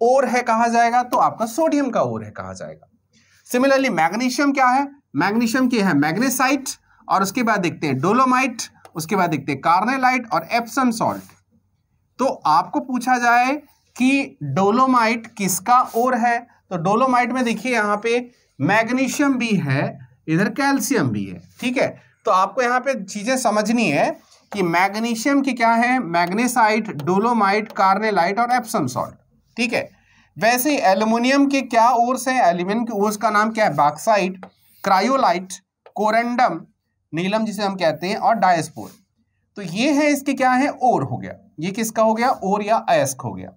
Speaker 1: ओर है कहा जाएगा तो आपका सोडियम का ओर है कहा जाएगा सिमिलरली मैग्नीशियम क्या है मैग्नीशियम की है मैग्नेसाइट और उसके बाद देखते हैं डोलोमाइट उसके बाद देखते हैं कार्नेलाइट और एप्सम सॉल्ट तो आपको पूछा जाए कि डोलोमाइट किसका ओर है तो डोलोमाइट में देखिए यहां पे मैग्नीशियम भी है इधर कैल्शियम भी है ठीक है तो आपको यहाँ पे चीज़ें समझनी है कि मैग्नीशियम की क्या है मैग्नेसाइट डोलोमाइट कार्नेलाइट और एप्सम सॉल्ट ठीक है वैसे ही एल्यूमिनियम के क्या ओर्स है एल्यूमिनियम के ओर्स का नाम क्या है बाक्साइट क्रायोलाइट कोरेंडम नीलम जिसे हम कहते हैं और डायस्पोर तो ये है इसके क्या है ओर हो गया ये किसका हो गया ओर या अयस्क हो गया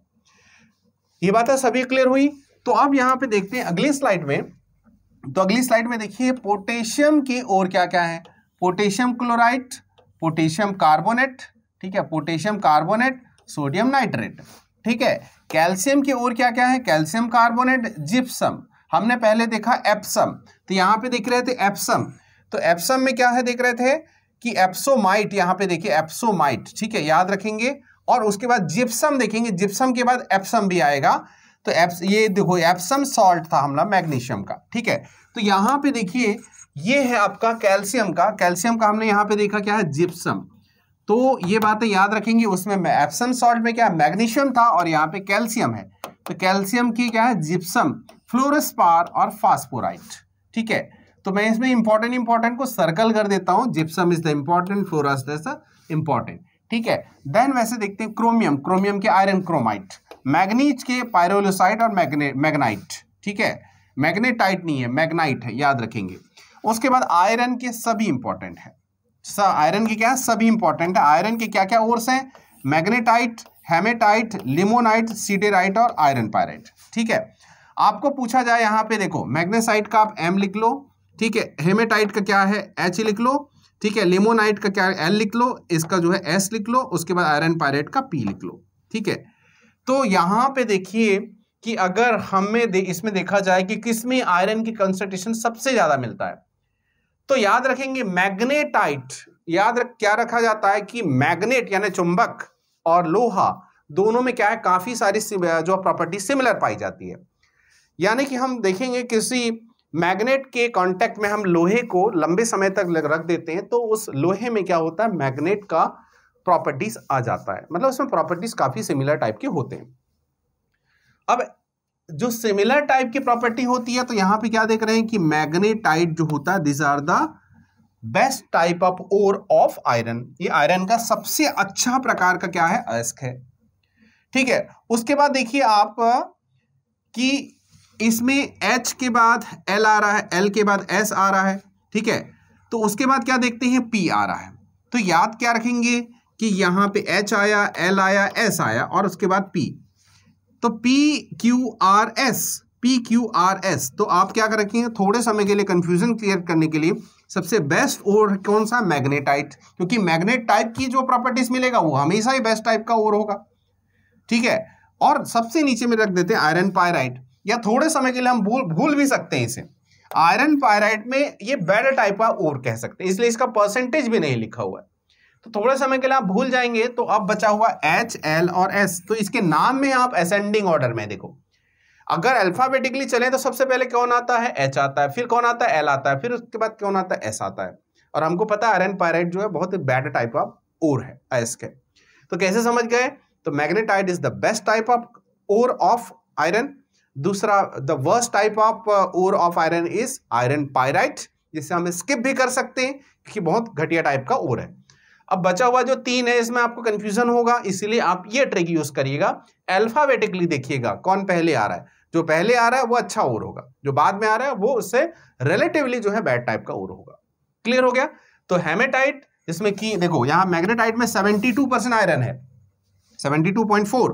Speaker 1: ये बात है सभी क्लियर हुई तो अब यहां पे देखते हैं अगली स्लाइड में तो अगली स्लाइड में देखिए पोटेशियम के ओर क्या क्या है पोटेशियम क्लोराइड पोटेशियम कार्बोनेट ठीक है पोटेशियम कार्बोनेट सोडियम नाइट्रेट ठीक है कैल्शियम की ओर क्या क्या है कैल्शियम कार्बोनेट जिप्सम हमने पहले देखा एप्सम तो यहाँ पे देख रहे थे एप्सम तो एप्सम में क्या है देख रहे थे कि एप्सोमाइट यहाँ पे देखिए एप्सोमाइट ठीक है याद रखेंगे और उसके बाद जिप्सम देखेंगे जिप्सम के बाद एप्सम भी आएगा तो एप्स ये देखो एप्सम सॉल्ट था हमला मैग्नीशियम का ठीक है तो यहाँ पे देखिए ये है आपका कैल्शियम का कैल्शियम का हमने यहाँ पे देखा क्या है जिप्सम तो ये बातें याद रखेंगे उसमें एप्सम सॉल्ट में क्या मैग्नीशियम था और यहाँ पे कैल्शियम है तो कैल्शियम की क्या है जिप्सम फ्लोरसपार और फास्पोराइट ठीक है तो मैं इसमें इंपॉर्टेंट इंपॉर्टेंट को सर्कल कर देता हूँ gypsum is the important flowers the important ठीक है देन वैसे देखते हैं क्रोमियम क्रोमियम के आयरन क्रोमाइट मैग्नीज के पायरोलोसाइट और मैग्ने मैग्नाइट ठीक है मैग्नेटाइट नहीं है मैग्नाइट है याद रखेंगे उसके बाद आयरन के सभी इंपॉर्टेंट है आयरन के क्या सभी इंपॉर्टेंट है आयरन के क्या क्या ओर्स हैं मैग्नेटाइट हेमेटाइट लिमोनाइट सीडेराइट और आयरन पायराइट ठीक है आपको पूछा जाए यहां पे देखो मैग्नेसाइट का आप एम लिख लो ठीक है हेमेटाइट का क्या है एच लिख लो ठीक है लिमोनाइट का क्या एल लिख लो इसका जो है एस लिख लो उसके बाद आयरन पायरेट का पी लिख लो ठीक है तो यहां पे देखिए कि अगर हमें दे, इसमें देखा जाए कि किसमें आयरन की कंसेंट्रेशन सबसे ज़्यादा मिलता है तो याद रखेंगे मैग्नेटाइट याद रख क्या रखा जाता है कि मैग्नेट यानी चुंबक और लोहा दोनों में क्या है काफ़ी सारी जो प्रॉपर्टी सिमिलर पाई जाती है यानी कि हम देखेंगे किसी मैग्नेट के कांटेक्ट में हम लोहे को लंबे समय तक रख देते हैं तो उस लोहे में क्या होता है मैग्नेट का प्रॉपर्टीज आ जाता है मतलब उसमें प्रॉपर्टीज काफ़ी सिमिलर टाइप के होते हैं अब जो सिमिलर टाइप की प्रॉपर्टी होती है तो यहां पे क्या देख रहे हैं कि मैग्नेटाइट जो होता है these are the best type of ore of iron ये आयरन का सबसे अच्छा प्रकार का क्या है अयस्क है ठीक है उसके बाद देखिए आप कि इसमें एच के बाद एल आ रहा है एल के बाद एस आ रहा है ठीक है तो उसके बाद क्या देखते हैं पी आ रहा है तो याद क्या रखेंगे कि यहां पे एच आया एल आया एस आया और उसके बाद पी तो P Q R S P Q R S तो आप क्या कर रखेंगे थोड़े समय के लिए कंफ्यूजन क्लियर करने के लिए सबसे बेस्ट ओर कौन सा मैग्नेटाइट क्योंकि मैग्नेट टाइप की जो प्रॉपर्टीज मिलेगा वो हमेशा ही बेस्ट टाइप का ओर होगा ठीक है और सबसे नीचे में रख देते हैं आयरन पायराइट या थोड़े समय के लिए हम भूल भूल भी सकते हैं इसे आयरन पायराइट में ये बेड टाइप का ओर कह सकते हैं इसलिए इसका परसेंटेज भी नहीं लिखा हुआ है तो थोड़े समय के लिए आप भूल जाएंगे तो अब बचा हुआ एच एल और एस तो इसके नाम में आप असेंडिंग ऑर्डर में देखो अगर अल्फाबेटिकली चले तो सबसे पहले कौन आता है एच आता है फिर कौन आता है एल आता है फिर उसके बाद कौन आता है एस आता है और हमको पता है आयरन पायरेट जो है बहुत ही बैड टाइप ऑफ ओर है एस के तो कैसे समझ गए तो magnetite is the best type of ore of iron दूसरा the worst type of ore of iron is iron pyrite जिसे हम स्किप भी कर सकते हैं क्योंकि बहुत घटिया टाइप का ओर है अब बचा हुआ जो तीन है इसमें आपको कंफ्यूजन होगा इसीलिए आप ये ट्रिक यूज करिएगा अल्फाबेटिकली देखिएगा कौन पहले आ रहा है जो पहले आ रहा है वो अच्छा और होगा जो बाद में आ रहा है वो उससे रिलेटिवली जो है बैड टाइप का और होगा क्लियर हो गया तो हेमेटाइट इसमें की देखो यहां मैग्नेटाइट में सेवेंटी परसेंट आयरन है 72.4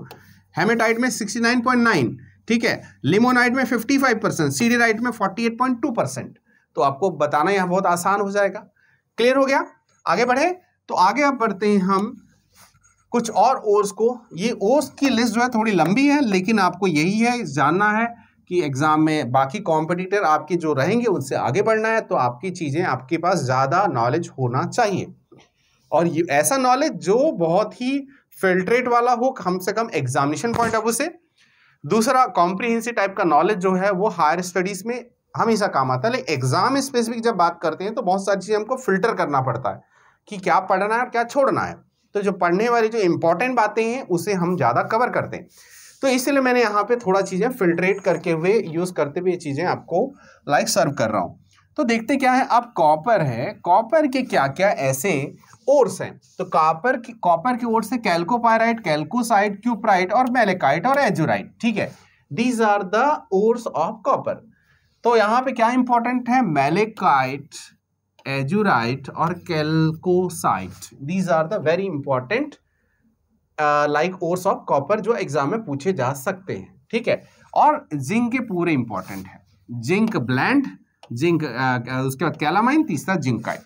Speaker 1: हेमेटाइट में नाइन ठीक है लिमोनाइट में फाइव परसेंट सीडीराइट में टू परसेंट तो आपको बताना यहां बहुत आसान हो जाएगा क्लियर हो गया आगे बढ़े तो आगे अब बढ़ते हैं हम कुछ और ओर्स को ये ओर्स की लिस्ट जो है थोड़ी लंबी है लेकिन आपको यही है जानना है कि एग्ज़ाम में बाकी कॉम्पिटिटर आपके जो रहेंगे उनसे आगे बढ़ना है तो आपकी चीज़ें आपके पास ज़्यादा नॉलेज होना चाहिए और ये ऐसा नॉलेज जो बहुत ही फिल्ट्रेट वाला हो कम से कम एग्जामिनेशन पॉइंट ऑफ व्यू से दूसरा कॉम्प्रीहेंसिव टाइप का नॉलेज जो है वो हायर स्टडीज़ में हमेशा काम आता है लेकिन एग्ज़ाम स्पेसिफिक जब बात करते हैं तो बहुत सारी चीज़ें हमको फिल्टर करना पड़ता है कि क्या पढ़ना है और क्या छोड़ना है तो जो पढ़ने वाली जो इंपॉर्टेंट बातें हैं उसे हम ज़्यादा कवर करते हैं तो इसलिए मैंने यहाँ पे थोड़ा चीज़ें फिल्ट्रेट करके हुए यूज़ करते हुए चीज़ें आपको लाइक सर्व कर रहा हूँ तो देखते क्या है अब कॉपर है कॉपर के क्या क्या ऐसे ओर्स हैं तो कॉपर की कॉपर के ओर से कैल्कोपायराइट कैल्कोसाइट क्यूपराइट और मेलेकाइट और एजुराइट ठीक है these are the ores of copper तो यहाँ पे क्या इंपॉर्टेंट है malachite azurite or chalcocite these are the very important like ores of copper जो एग्जाम में पूछे जा सकते हैं ठीक है और जिंक के पूरे इंपॉर्टेंट है जिंक ब्लैंड जिंक उसके बाद कैलामाइन तीसरा जिंकाइट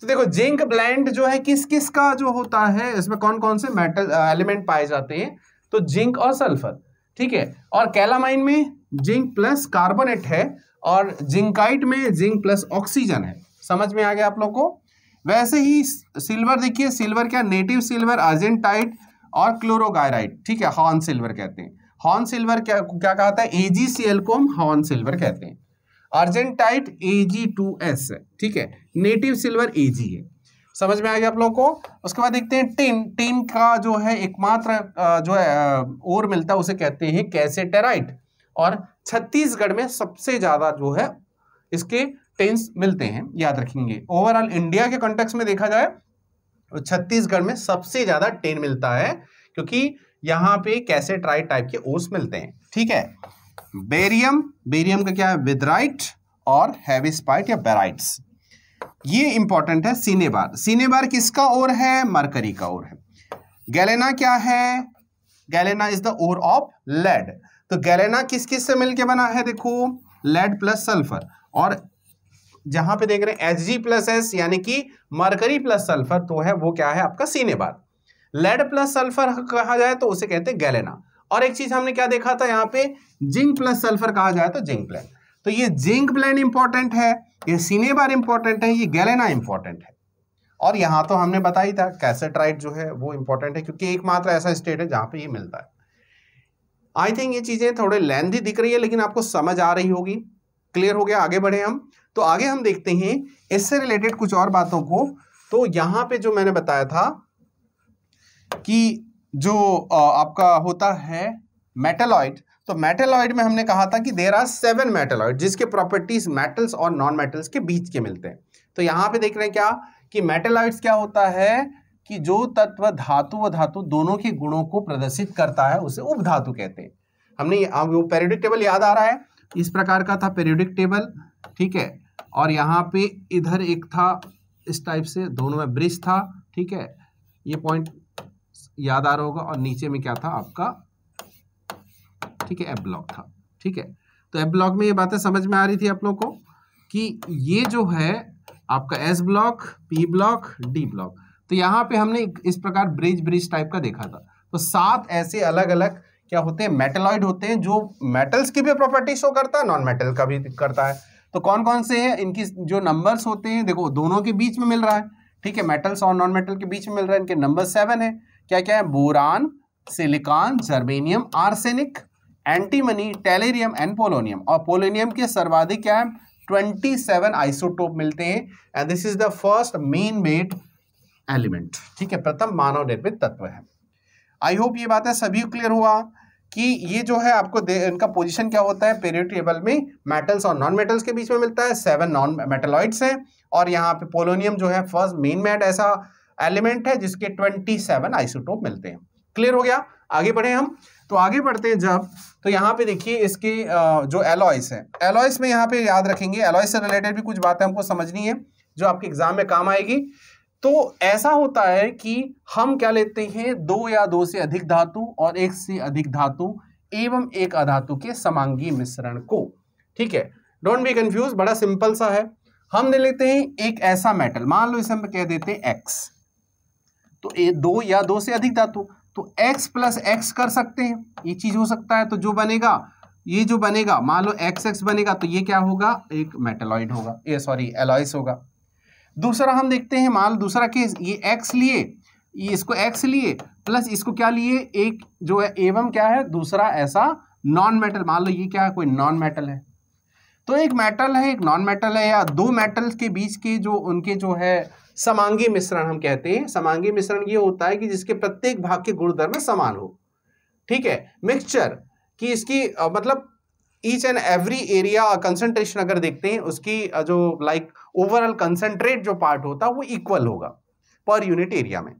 Speaker 1: तो देखो जिंक ब्लैंड जो है किस किस का जो होता है इसमें कौन कौन से मेटल एलिमेंट uh, पाए जाते हैं तो जिंक और सल्फर ठीक है और कैलामाइन में जिंक प्लस कार्बोनेट है और जिंकाइट में जिंक प्लस ऑक्सीजन है समझ में आ गया आप लोग को वैसे ही सिल्वर देखिए सिल्वर क्या नेटिव सिल्वर अर्जेंटाइट और क्लोरोगाइराइट ठीक है हॉर्न सिल्वर कहते हैं हॉर्न सिल्वर क्या क्या कहता है एजीसीएल को हम हॉर्न सिल्वर कहते हैं अर्जेंटाइट एजी ठीक है नेटिव सिल्वर एजी है समझ में आ गया आप लोगों को उसके बाद देखते हैं टिन टिन का जो है एकमात्र जो है ओर मिलता है उसे कहते हैं कैसेटेराइट और छत्तीसगढ़ में सबसे ज़्यादा जो है इसके टेंस मिलते हैं याद रखेंगे ओवरऑल इंडिया के कॉन्टेक्स में देखा जाए तो छत्तीसगढ़ में सबसे ज्यादा टेन मिलता है क्योंकि यहां पे कैसे ट्राइट टाइप के ओस मिलते हैं ठीक है बेरियम बेरियम का क्या है विदराइट और हैवी स्पाइट या बेराइट्स ये इंपॉर्टेंट है सीनेबार सीनेबार किसका ओर है मरकरी का ओर है गैलेना क्या है galena is the ore of lead तो गैलेना किस किस से मिलके बना है देखो लेड प्लस सल्फर और जहां पे देख रहे हैं एच जी प्लस एस यानी कि मरकरी प्लस सल्फर तो है वो क्या है आपका सीने बार लेड प्लस सल्फर कहा जाए तो उसे कहते हैं गैलेना और एक चीज हमने क्या देखा था यहाँ पे जिंक प्लस सल्फर कहा जाए तो जिंक प्लेन तो ये जिंक प्लेन इंपॉर्टेंट है ये सीने बार इंपॉर्टेंट है ये गैलेना इंपॉर्टेंट है और यहां तो हमने बताया ही था कैसेट्राइट जो है वो इंपॉर्टेंट है क्योंकि एकमात्र ऐसा स्टेट है जहां पे ये मिलता है आई थिंक ये चीज़ें थोड़े लेंथी दिख रही है लेकिन आपको समझ आ रही होगी क्लियर हो गया आगे बढ़े हम तो आगे हम देखते हैं इससे रिलेटेड कुछ और बातों को तो यहां पे जो मैंने बताया था कि जो आपका होता है मेटलॉइड तो मेटलॉइड में हमने कहा था कि देर आर सेवन मेटेलॉइड जिसके प्रॉपर्टीज मेटल्स और नॉन मेटल्स के बीच के मिलते हैं तो यहां पे देख रहे हैं क्या कि मेटेलॉइड क्या होता है कि जो तत्व धातु व धातु दोनों के गुणों को प्रदर्शित करता है उसे उपधातु कहते हैं हमने वो पेरियोडिक टेबल याद आ रहा है इस प्रकार का था पेरियोडिक टेबल ठीक है और यहाँ पे इधर एक था इस टाइप से दोनों में ब्रिज था ठीक है ये पॉइंट याद आ रहा होगा और नीचे में क्या था आपका ठीक है एप ब्लॉक था ठीक है तो एप ब्लॉक में ये बातें समझ में आ रही थी आप लोग को कि ये जो है आपका S block P block D block तो यहाँ पे हमने इस प्रकार ब्रिज ब्रिज टाइप का देखा था तो सात ऐसे अलग अलग क्या होते हैं मेटलॉइड होते हैं जो मेटल्स की भी प्रॉपर्टी शो करता है नॉन मेटल का भी करता है तो कौन कौन से है इनकी जो नंबर्स होते हैं देखो दोनों के बीच में मिल रहा है ठीक है मेटल्स और नॉन मेटल के बीच में मिल रहा है इनके नंबर सेवन है क्या क्या है boron silicon germanium arsenic antimony tellurium and polonium और पोलोनियम के सर्वाधिक क्या है सेवन आइसोटोप मिलते हैं and this is the first man made element ठीक है प्रथम मानव निर्मित तत्व है आई होप ये बात है सभी क्लियर हुआ कि ये जो है आपको इनका पोजीशन क्या होता है पेरियड टेबल में मेटल्स और नॉन मेटल्स के बीच में मिलता है सेवन नॉन मेटलॉइड्स हैं और यहाँ पे पोलोनियम जो है फर्स्ट मेन मेट ऐसा एलिमेंट है जिसके ट्वेंटी सेवन आइसोटोप मिलते हैं क्लियर हो गया आगे बढ़े हम तो आगे बढ़ते हैं जब तो यहाँ पे देखिए इसके जो एलॉयस है एलॉयस में यहाँ पे याद रखेंगे एलॉयस से रिलेटेड भी कुछ बातें हमको समझनी है जो आपके एग्जाम में काम आएगी तो ऐसा होता है कि हम क्या लेते हैं दो या दो से अधिक धातु और एक से अधिक धातु एवं एक अधातु के समांगी मिश्रण को ठीक है डोंट बी कंफ्यूज बड़ा सिंपल सा है हम ले लेते हैं एक ऐसा मेटल मान लो इसे हम कह देते हैं एक्स तो ए दो या दो से अधिक धातु तो एक्स प्लस एक्स कर सकते हैं ये चीज हो सकता है तो जो बनेगा ये जो बनेगा मान लो एक्स एक्स बनेगा तो ये क्या होगा एक मेटलॉइड होगा ये सॉरी एलॉइस होगा दूसरा हम देखते हैं मान दूसरा केस ये एक्स लिए ये इसको एक्स लिए प्लस इसको क्या लिए एक जो है एवं क्या है दूसरा ऐसा नॉन मेटल मान लो ये क्या है कोई नॉन मेटल है तो एक मेटल है एक नॉन मेटल है या दो मेटल्स के बीच के जो उनके जो है समांगी मिश्रण हम कहते हैं समांगी मिश्रण ये होता है कि जिसके प्रत्येक भाग के गुणधर्म समान हो ठीक है मिक्सचर कि इसकी मतलब each and every area concentration अगर देखते हैं उसकी जो लाइक ओवरऑल कंसंट्रेट जो पार्ट होता है वो इक्वल होगा पर यूनिट एरिया में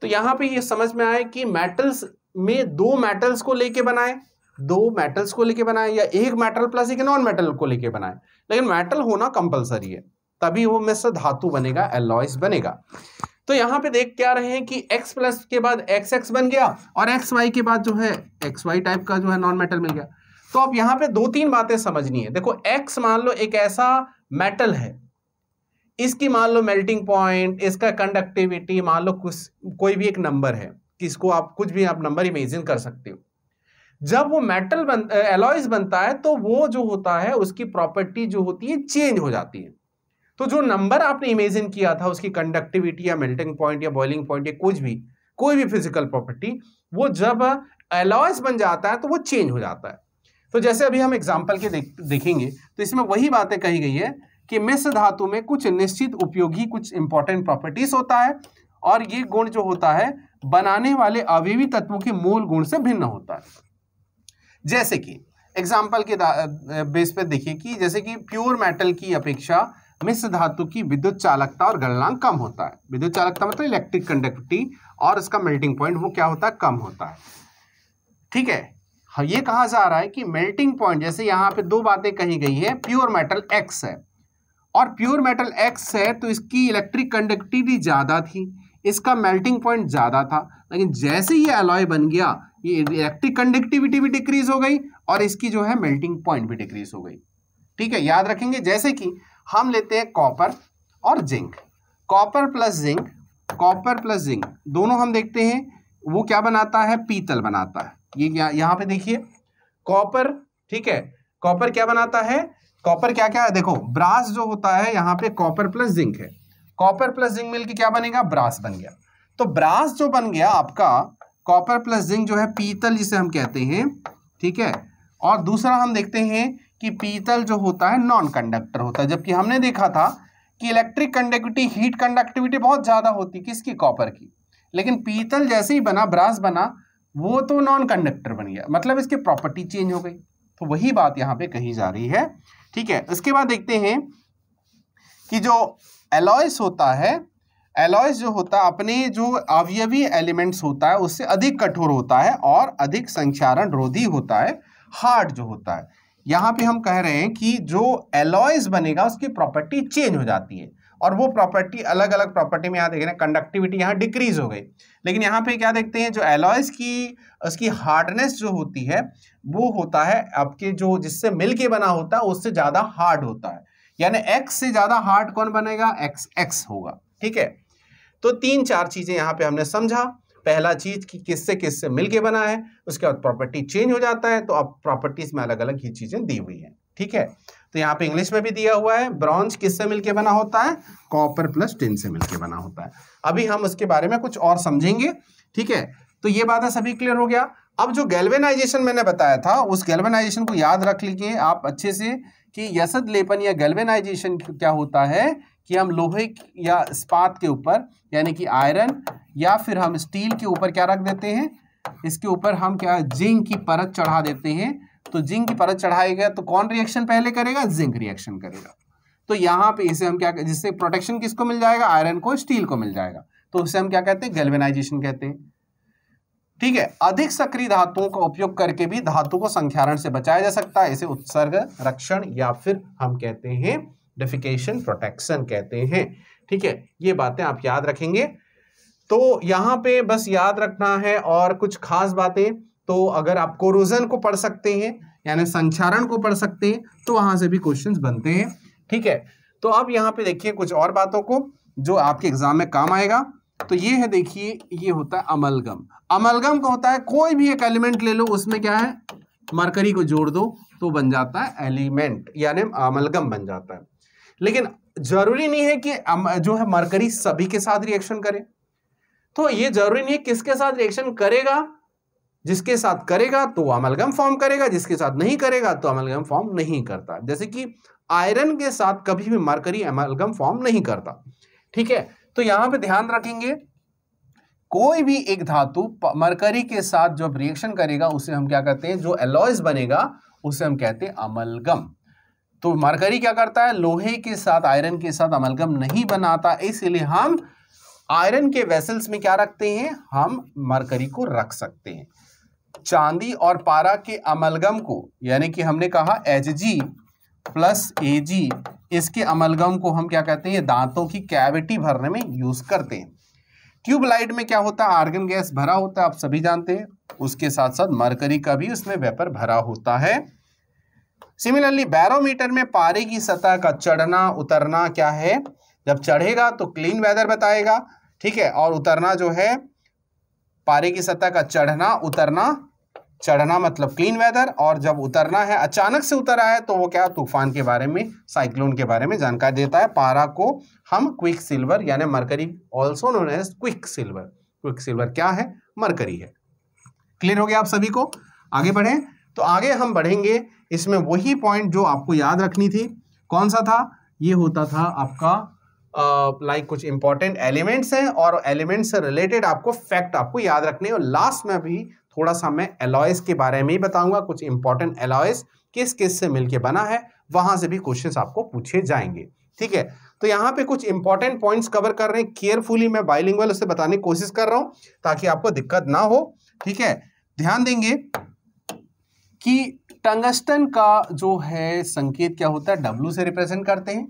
Speaker 1: तो यहाँ पे ये समझ में आए कि मेटल्स में दो मेटल्स को लेके बनाए दो मेटल्स को लेके बनाए या एक मेटल प्लस एक नॉन मेटल को लेके बनाए लेकिन मेटल होना कंपलसरी है तभी वो मिश्र धातु बनेगा एलॉइस बनेगा तो यहाँ पे देख क्या रहे हैं कि x प्लस के बाद एक्स एक्स बन गया और एक्स वाई के बाद जो है एक्स वाई टाइप का जो है नॉन मेटल मिल गया तो अब यहां पे दो तीन बातें समझनी है देखो एक्स मान लो एक ऐसा मेटल है इसकी मान लो मेल्टिंग पॉइंट इसका कंडक्टिविटी मान लो कुछ कोई भी एक नंबर है इसको आप कुछ भी आप नंबर इमेजिन कर सकते हो जब वो मेटल बन एलॉयज बनता है तो वो जो होता है उसकी प्रॉपर्टी जो होती है चेंज हो जाती है तो जो नंबर आपने इमेजिन किया था उसकी कंडक्टिविटी या मेल्टिंग पॉइंट या बॉइलिंग पॉइंट या कुछ भी कोई भी फिजिकल प्रॉपर्टी वो जब एलॉयस बन जाता है तो वो चेंज हो जाता है तो जैसे अभी हम एग्जाम्पल के देख, देखेंगे तो इसमें वही बातें कही गई है कि मिश्र धातु में कुछ निश्चित उपयोगी कुछ इंपॉर्टेंट प्रॉपर्टीज होता है और ये गुण जो होता है बनाने वाले अवयवी तत्वों के मूल गुण से भिन्न होता है जैसे कि एग्जाम्पल के बेस पर देखिए कि जैसे कि प्योर मेटल की अपेक्षा मिश्र धातु की विद्युत चालकता और गणनांक कम होता है विद्युत चालकता मतलब इलेक्ट्रिक कंडक्टिविटी और इसका मेल्टिंग पॉइंट वो क्या होता है कम होता है ठीक है हाँ, ये कहा जा रहा है कि मेल्टिंग पॉइंट जैसे यहाँ पे दो बातें कही गई है प्योर मेटल एक्स है और प्योर मेटल एक्स है तो इसकी इलेक्ट्रिक कंडक्टिविटी ज़्यादा थी इसका मेल्टिंग पॉइंट ज़्यादा था लेकिन जैसे ये अलॉय बन गया ये इलेक्ट्रिक कंडक्टिविटी भी डिक्रीज हो गई और इसकी जो है मेल्टिंग पॉइंट भी डिक्रीज हो गई ठीक है याद रखेंगे जैसे कि हम लेते हैं कॉपर और zinc copper plus zinc copper plus zinc दोनों हम देखते हैं वो क्या बनाता है पीतल बनाता है ये यह, यहाँ पे देखिए कॉपर ठीक है कॉपर क्या बनाता है कॉपर क्या क्या है देखो ब्रास जो होता है यहाँ पे कॉपर प्लस जिंक है कॉपर प्लस जिंक मिल क्या बनेगा ब्रास बन गया तो ब्रास जो बन गया आपका कॉपर प्लस जिंक जो है पीतल जिसे हम कहते हैं ठीक है और दूसरा हम देखते हैं कि पीतल जो होता है नॉन कंडक्टर होता है जबकि हमने देखा था कि इलेक्ट्रिक कंडक्टिविटी हीट कंडक्टिविटी बहुत ज़्यादा होती किसकी कॉपर की लेकिन पीतल जैसे ही बना ब्रास बना वो तो नॉन कंडक्टर बन गया मतलब इसकी प्रॉपर्टी चेंज हो गई तो वही बात यहाँ पे कही जा रही है ठीक है उसके बाद देखते हैं कि जो एलॉयस होता है एलॉयस जो होता है अपने जो अवयवी एलिमेंट्स होता है उससे अधिक कठोर होता है और अधिक संक्षारण रोधी होता है हार्ड जो होता है यहाँ पे हम कह रहे हैं कि जो एलॉयस बनेगा उसकी प्रॉपर्टी चेंज हो जाती है और वो प्रॉपर्टी अलग अलग प्रॉपर्टी में यहाँ देखें कंडक्टिविटी यहाँ डिक्रीज हो गई लेकिन यहाँ पे क्या देखते हैं जो एलॉयस की उसकी हार्डनेस जो होती है वो होता है आपके जो जिससे मिल बना होता है उससे ज़्यादा हार्ड होता है यानी एक्स से ज़्यादा हार्ड कौन बनेगा एक्स एक्स होगा ठीक है तो तीन चार चीज़ें यहाँ पे हमने समझा पहला चीज कि किससे किससे मिलके बना है उसके बाद प्रॉपर्टी चेंज हो जाता है तो अब प्रॉपर्टीज में अलग अलग ये चीजें दी हुई हैं ठीक है तो यहाँ पे इंग्लिश में भी दिया हुआ है ब्रॉन्ज किससे मिलके बना होता है कॉपर प्लस टिन से मिलके बना होता है अभी हम उसके बारे में कुछ और समझेंगे ठीक है तो ये बात है सभी क्लियर हो गया अब जो गैल्वेनाइजेशन मैंने बताया था उस गैल्वेनाइजेशन को याद रख लीजिए आप अच्छे से कि यसद लेपन या गैल्वेनाइजेशन क्या होता है कि हम लोहे या इस्पात के ऊपर यानी कि आयरन या फिर हम स्टील के ऊपर क्या रख देते हैं इसके ऊपर हम क्या जिंक की परत चढ़ा देते हैं तो जिंक की परत चढ़ाई गया तो कौन रिएक्शन पहले करेगा जिंक रिएक्शन करेगा तो यहाँ पे इसे हम क्या जिससे प्रोटेक्शन किसको मिल जाएगा आयरन को स्टील को मिल जाएगा तो उसे हम क्या कहते हैं गेलवेनाइजेशन कहते हैं ठीक है अधिक सक्रिय धातुओं का उपयोग करके भी धातु को संख्यारण से बचाया जा सकता है इसे उत्सर्ग रक्षण या फिर हम कहते हैं डेफिकेशन प्रोटेक्शन कहते हैं ठीक है ये बातें आप याद रखेंगे तो यहां पे बस याद रखना है और कुछ खास बातें तो अगर आप कोरोजन को पढ़ सकते हैं यानी संचारण को पढ़ सकते हैं तो वहां से भी क्वेश्चंस बनते हैं ठीक है तो अब यहाँ पे देखिए कुछ और बातों को जो आपके एग्जाम में काम आएगा तो ये है देखिए ये होता है अमलगम अमलगम का होता है कोई भी एक एलिमेंट ले लो उसमें क्या है मरकरी को जोड़ दो तो बन जाता है एलिमेंट यानी अमलगम बन जाता है लेकिन जरूरी नहीं है कि जो है मरकरी सभी के साथ रिएक्शन करे तो ये जरूरी नहीं है किसके साथ रिएक्शन करेगा जिसके साथ करेगा तो अमलगम फॉर्म करेगा जिसके साथ नहीं करेगा तो अमलगम फॉर्म नहीं करता जैसे कि आयरन के साथ कभी भी मरकरी अमलगम फॉर्म नहीं करता ठीक है तो यहां पे ध्यान रखेंगे कोई भी एक धातु मरकरी के साथ जब रिएक्शन करेगा उसे हम क्या कहते हैं जो एलॉयस बनेगा उसे हम कहते हैं अमलगम तो मरकरी क्या करता है लोहे के साथ आयरन के साथ अमलगम नहीं बनाता इसलिए हम आयरन के वेसल्स में क्या रखते हैं हम मरकरी को रख सकते हैं चांदी और पारा के अमलगम को यानी कि हमने कहा एच जी प्लस ए जी इसके अमलगम को हम क्या कहते हैं दांतों की कैविटी भरने में यूज़ करते हैं ट्यूबलाइट में क्या होता है आर्गन गैस भरा होता है आप सभी जानते हैं उसके साथ साथ मरकरी का भी उसमें वेपर भरा होता है सिमिलरली बैरोमीटर में पारे की सतह का चढ़ना उतरना क्या है जब चढ़ेगा तो क्लीन वेदर बताएगा ठीक है और उतरना जो है पारे की सतह का चढ़ना उतरना चढ़ना मतलब क्लीन वेदर और जब उतरना है अचानक से उतर आया तो वो क्या तूफान के बारे में साइक्लोन के बारे में जानकारी देता है पारा को हम क्विक सिल्वर यानी mercury also known as quick silver quick silver क्या है मरकरी है क्लियर हो गया आप सभी को आगे बढ़ें तो आगे हम बढ़ेंगे इसमें वही पॉइंट जो आपको याद रखनी थी कौन सा था ये होता था आपका लाइक uh, कुछ इंपॉर्टेंट एलिमेंट्स हैं और एलिमेंट्स से रिलेटेड आपको फैक्ट आपको याद रखने और लास्ट में भी थोड़ा सा मैं एलॉयस के बारे में ही बताऊंगा कुछ इंपॉर्टेंट एलॉयस किस किस से मिलके बना है वहां से भी क्वेश्चंस आपको पूछे जाएंगे ठीक है तो यहाँ पे कुछ इंपॉर्टेंट पॉइंट्स कवर कर रहे हैं केयरफुली मैं बाइलिंग से बताने की कोशिश कर रहा हूं ताकि आपको दिक्कत ना हो ठीक है ध्यान देंगे कि टंगस्टन का जो है संकेत क्या होता है डब्लू से रिप्रेजेंट करते हैं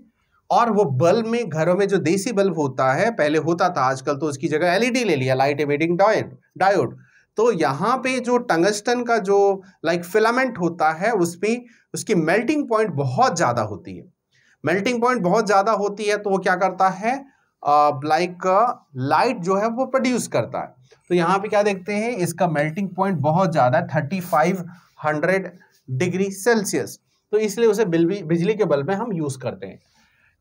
Speaker 1: और वो बल्ब में घरों में जो देसी बल्ब होता है पहले होता था आजकल तो उसकी जगह एलईडी ले लिया लाइट एमिटिंग डायोड डायोड तो यहाँ पे जो टंगस्टन का जो लाइक फिलामेंट होता है उसमें उसकी मेल्टिंग पॉइंट बहुत ज़्यादा होती है मेल्टिंग पॉइंट बहुत ज़्यादा होती है तो वो क्या करता है लाइक लाइट जो है वो प्रोड्यूस करता है तो यहाँ पे क्या देखते हैं इसका मेल्टिंग पॉइंट बहुत ज़्यादा है thirty five hundred degree Celsius तो इसलिए उसे बिजली के बल्ब में हम यूज़ करते हैं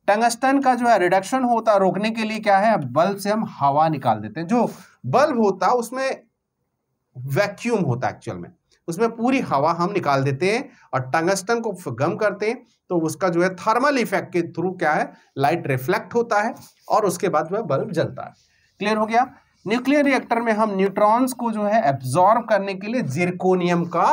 Speaker 1: टंगस्टन का जो है रिडक्शन होता है रोकने के लिए क्या है बल्ब से हम हवा निकाल देते हैं जो बल्ब होता है उसमें वैक्यूम होता है एक्चुअल में उसमें पूरी हवा हम निकाल देते हैं और टंगस्टन को गम करते हैं तो उसका जो है थर्मल इफेक्ट के थ्रू क्या है लाइट रिफ्लेक्ट होता है और उसके बाद जो है बल्ब जलता है क्लियर हो गया न्यूक्लियर रिएक्टर में हम न्यूट्रॉन्स को जो है एब्जॉर्ब करने के लिए जिरकोनियम का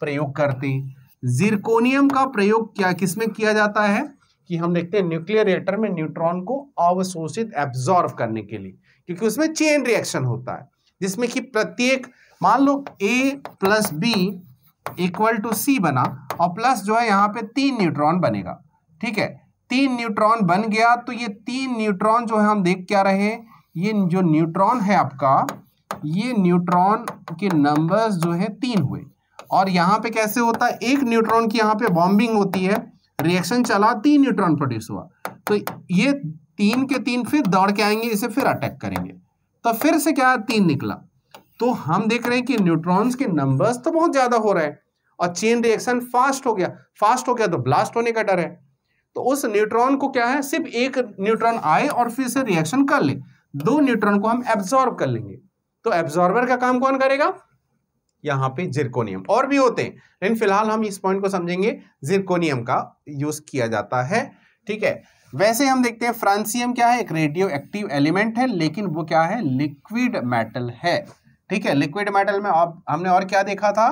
Speaker 1: प्रयोग करते हैं जिरकोनियम का प्रयोग क्या किसमें किया जाता है कि हम देखते हैं न्यूक्लियर रिएक्टर में न्यूट्रॉन को अवशोषित एब्जॉर्ब करने के लिए क्योंकि उसमें चेन रिएक्शन होता है जिसमें कि प्रत्येक मान लो A plus B equal to C बना और प्लस जो है यहाँ पे तीन न्यूट्रॉन बनेगा ठीक है तीन न्यूट्रॉन बन गया तो ये तीन न्यूट्रॉन जो है हम देख क्या रहे ये जो न्यूट्रॉन है आपका ये न्यूट्रॉन के नंबर्स जो है तीन हुए और यहाँ पे कैसे होता है एक न्यूट्रॉन की यहाँ पे बॉम्बिंग होती है रिएक्शन चला तीन न्यूट्रॉन प्रोड्यूस हुआ तो ये तीन के तीन फिर दौड़ के आएंगे इसे फिर अटैक करेंगे तो फिर से क्या तीन निकला तो हम देख रहे हैं कि न्यूट्रॉन्स के नंबर्स तो बहुत ज्यादा हो रहे हैं और चेन रिएक्शन फास्ट हो गया फास्ट हो गया तो ब्लास्ट होने का डर है तो उस न्यूट्रॉन को क्या है सिर्फ एक न्यूट्रॉन आए और फिर से रिएक्शन कर ले दो न्यूट्रॉन को हम एब्जॉर्ब कर लेंगे तो एब्जॉर्बर का काम कौन करेगा यहाँ पे जिरकोनियम और भी होते हैं लेकिन फिलहाल हम इस पॉइंट को समझेंगे जिरकोनियम का यूज किया जाता है ठीक है वैसे हम देखते हैं फ्रांसियम क्या है एक रेडियो एक्टिव एलिमेंट है लेकिन वो क्या है लिक्विड मेटल है ठीक है लिक्विड मेटल में आप हमने और क्या देखा था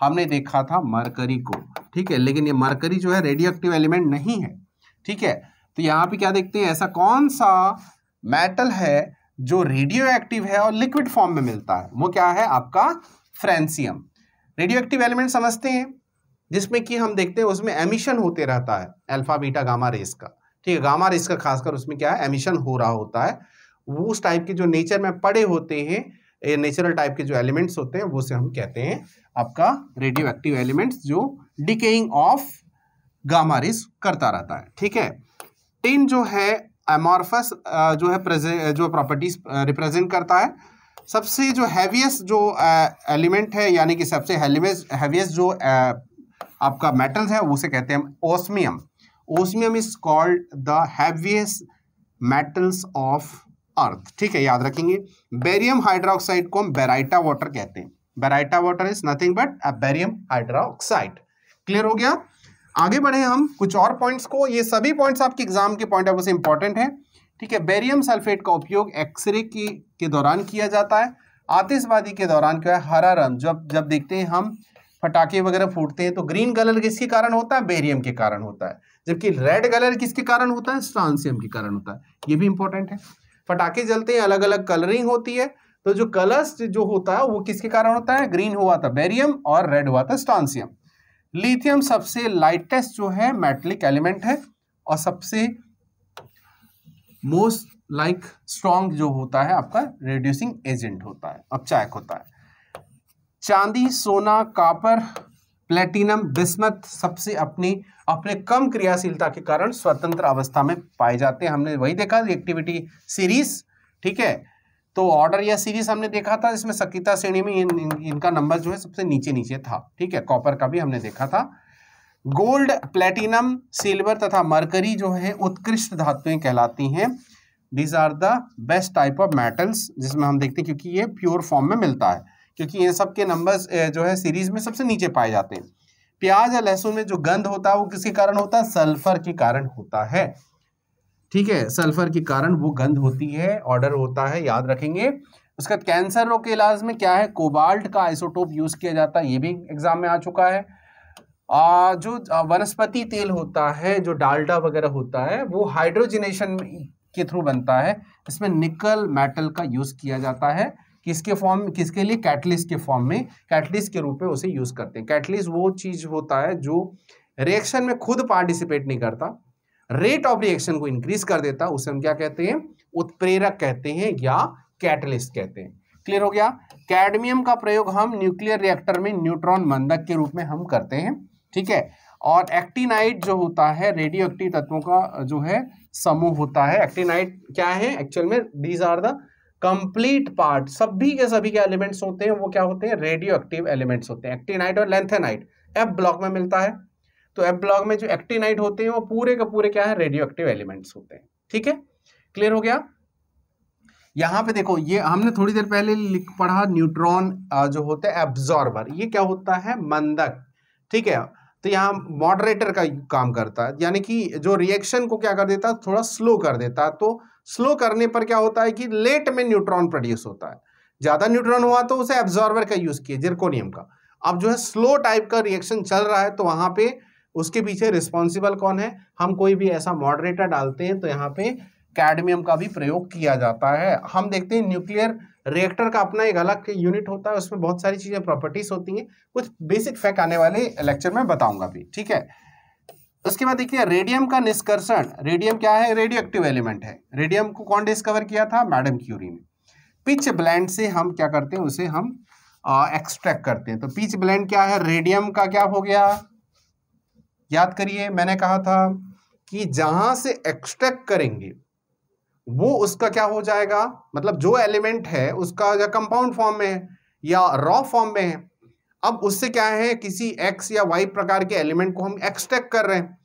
Speaker 1: हमने देखा था मरकरी को ठीक है लेकिन ये मरकरी जो है रेडियो एक्टिव एलिमेंट नहीं है ठीक है तो यहाँ पे क्या देखते हैं ऐसा कौन सा मेटल है जो रेडियो एक्टिव है और लिक्विड फॉर्म में मिलता है वो क्या है आपका फ्रेंसियम रेडियो एक्टिव एलिमेंट समझते हैं जिसमें कि हम देखते हैं उसमें एमिशन होते रहता है अल्फा बीटा गामा रेस का ठीक है गामा रेस का खासकर उसमें क्या है एमिशन हो रहा होता है वो उस टाइप के जो नेचर में पड़े होते हैं ये नेचुरल टाइप के जो एलिमेंट्स होते हैं वो से हम कहते हैं आपका रेडियो एक्टिव एलिमेंट्स जो डिकेइंग ऑफ गामा रेस करता रहता है ठीक है टिन जो है एमॉर्फस जो है जो प्रॉपर्टीज रिप्रेजेंट करता है सबसे जो हैवीएस्ट जो एलिमेंट है यानी कि सबसे हैवीएस्ट जो आपका मेटल्स है उसे कहते हैं osmium osmium is called the heaviest metals of earth ठीक है याद रखेंगे बेरियम हाइड्रोक्साइड को हम बेराइटा वाटर कहते हैं baryta water is nothing but a barium hydroxide clear हो गया आगे बढ़े हम कुछ और पॉइंट्स को ये सभी पॉइंट्स आपके एग्जाम के पॉइंट ऑफ व्यू से इंपॉर्टेंट है ठीक है बेरियम सल्फेट का उपयोग एक्सरे की के दौरान किया जाता है आतिशबाजी के दौरान क्या है हरा रंग जब जब देखते हैं हम पटाखे वगैरह फूटते हैं तो ग्रीन कलर किसके कारण होता है बेरियम के कारण होता है जबकि रेड कलर किसके कारण होता है स्ट्रांसियम के कारण होता है ये भी इंपॉर्टेंट है फटाके जलते हैं अलग अलग कलरिंग होती है तो जो कलर्स जो होता है वो किसके कारण होता है ग्रीन हुआ था बेरियम और रेड हुआ था स्टॉन्सियम लिथियम सबसे लाइटेस्ट जो है मेटलिक एलिमेंट है और सबसे मोस्ट लाइक स्ट्रॉन्ग जो होता है आपका रेड्यूसिंग एजेंट होता है अपचायक होता है चांदी सोना कापर प्लेटिनम बिस्मत सबसे अपनी अपने कम क्रियाशीलता के कारण स्वतंत्र अवस्था में पाए जाते हैं हमने वही देखा रिएक्टिविटी सीरीज ठीक है तो ऑर्डर या सीरीज हमने देखा था इसमें सकिता श्रेणी में इन, इन, इनका नंबर जो है सबसे नीचे नीचे था ठीक है कॉपर का भी हमने देखा था गोल्ड प्लेटिनम सिल्वर तथा मरकरी जो है उत्कृष्ट धातुएं कहलाती हैं these are the best type of metals जिसमें हम देखते हैं क्योंकि ये प्योर फॉर्म में मिलता है क्योंकि ये सब के नंबर्स जो है सीरीज में सबसे नीचे पाए जाते हैं प्याज या लहसुन में जो गंध होता है वो किसके कारण होता है सल्फर के कारण होता है ठीक है सल्फर के कारण वो गंध होती है ऑर्डर होता है याद रखेंगे उसके बाद कैंसर रोग के इलाज में क्या है कोबाल्ट का आइसोटोप यूज किया जाता है ये भी एग्जाम में आ चुका है आ, जो वनस्पति तेल होता है जो डालडा वगैरह होता है वो हाइड्रोजनेशन के थ्रू बनता है इसमें निकल मेटल का यूज किया जाता है किसके फॉर्म किसके लिए कैटलिस्ट के फॉर्म में कैटलिस्ट के रूप में उसे यूज करते हैं कैटलिस्ट वो चीज होता है जो रिएक्शन में खुद पार्टिसिपेट नहीं करता रेट ऑफ रिएक्शन को इंक्रीज कर देता उसे हम क्या कहते हैं उत्प्रेरक कहते हैं या कैटलिस्ट कहते हैं क्लियर हो गया कैडमियम का प्रयोग हम न्यूक्लियर रिएक्टर में न्यूट्रॉन मंदक के रूप में हम करते हैं ठीक है और एक्टिनाइट जो होता है रेडियो एक्टिव तत्वों का जो है समूह होता है एक्टिनाइट क्या है एक्चुअल में these are the complete part सभी के सभी के एलिमेंट्स होते हैं वो क्या होते हैं रेडियो एक्टिव एलिमेंट्स होते हैं एक्टिनाइट और लेंथेनाइट एफ ब्लॉक में मिलता है तो एफ ब्लॉक में जो एक्टिनाइट होते हैं वो पूरे के पूरे क्या है रेडियो एक्टिव एलिमेंट्स होते हैं ठीक है क्लियर हो गया यहाँ पे देखो ये हमने थोड़ी देर पहले लिख पढ़ा न्यूट्रॉन जो होते हैं एब्जॉर्बर ये क्या होता है मंदक ठीक है तो यहाँ मॉडरेटर का काम करता है यानी कि जो रिएक्शन को क्या कर देता है थोड़ा स्लो कर देता है तो स्लो करने पर क्या होता है कि लेट में न्यूट्रॉन प्रोड्यूस होता है ज़्यादा न्यूट्रॉन हुआ तो उसे एब्जॉर्वर का यूज़ किया जिरकोनियम का अब जो है स्लो टाइप का रिएक्शन चल रहा है तो वहां पे उसके पीछे रिस्पॉन्सिबल कौन है हम कोई भी ऐसा मॉडरेटर डालते हैं तो यहाँ पे कैडमियम का भी प्रयोग किया जाता है हम देखते हैं न्यूक्लियर रिएक्टर का अपना एक अलग यूनिट होता है उसमें बहुत सारी चीज़ें प्रॉपर्टीज होती हैं कुछ बेसिक फैक्ट आने वाले लेक्चर में बताऊंगा भी ठीक है उसके बाद देखिए रेडियम का निष्कर्षण रेडियम क्या है रेडियो एक्टिव एलिमेंट है रेडियम को कौन डिस्कवर किया था मैडम क्यूरी ने पिच ब्लैंड से हम क्या करते हैं उसे हम एक्सट्रैक्ट करते हैं तो पिच ब्लैंड क्या है रेडियम का क्या हो गया याद करिए मैंने कहा था कि जहां से एक्सट्रैक्ट करेंगे वो उसका क्या हो जाएगा मतलब जो एलिमेंट है उसका कंपाउंड फॉर्म में है या रॉ फॉर्म में है अब उससे क्या है किसी एक्स या वाई प्रकार के एलिमेंट को हम एक्सट्रैक्ट कर रहे हैं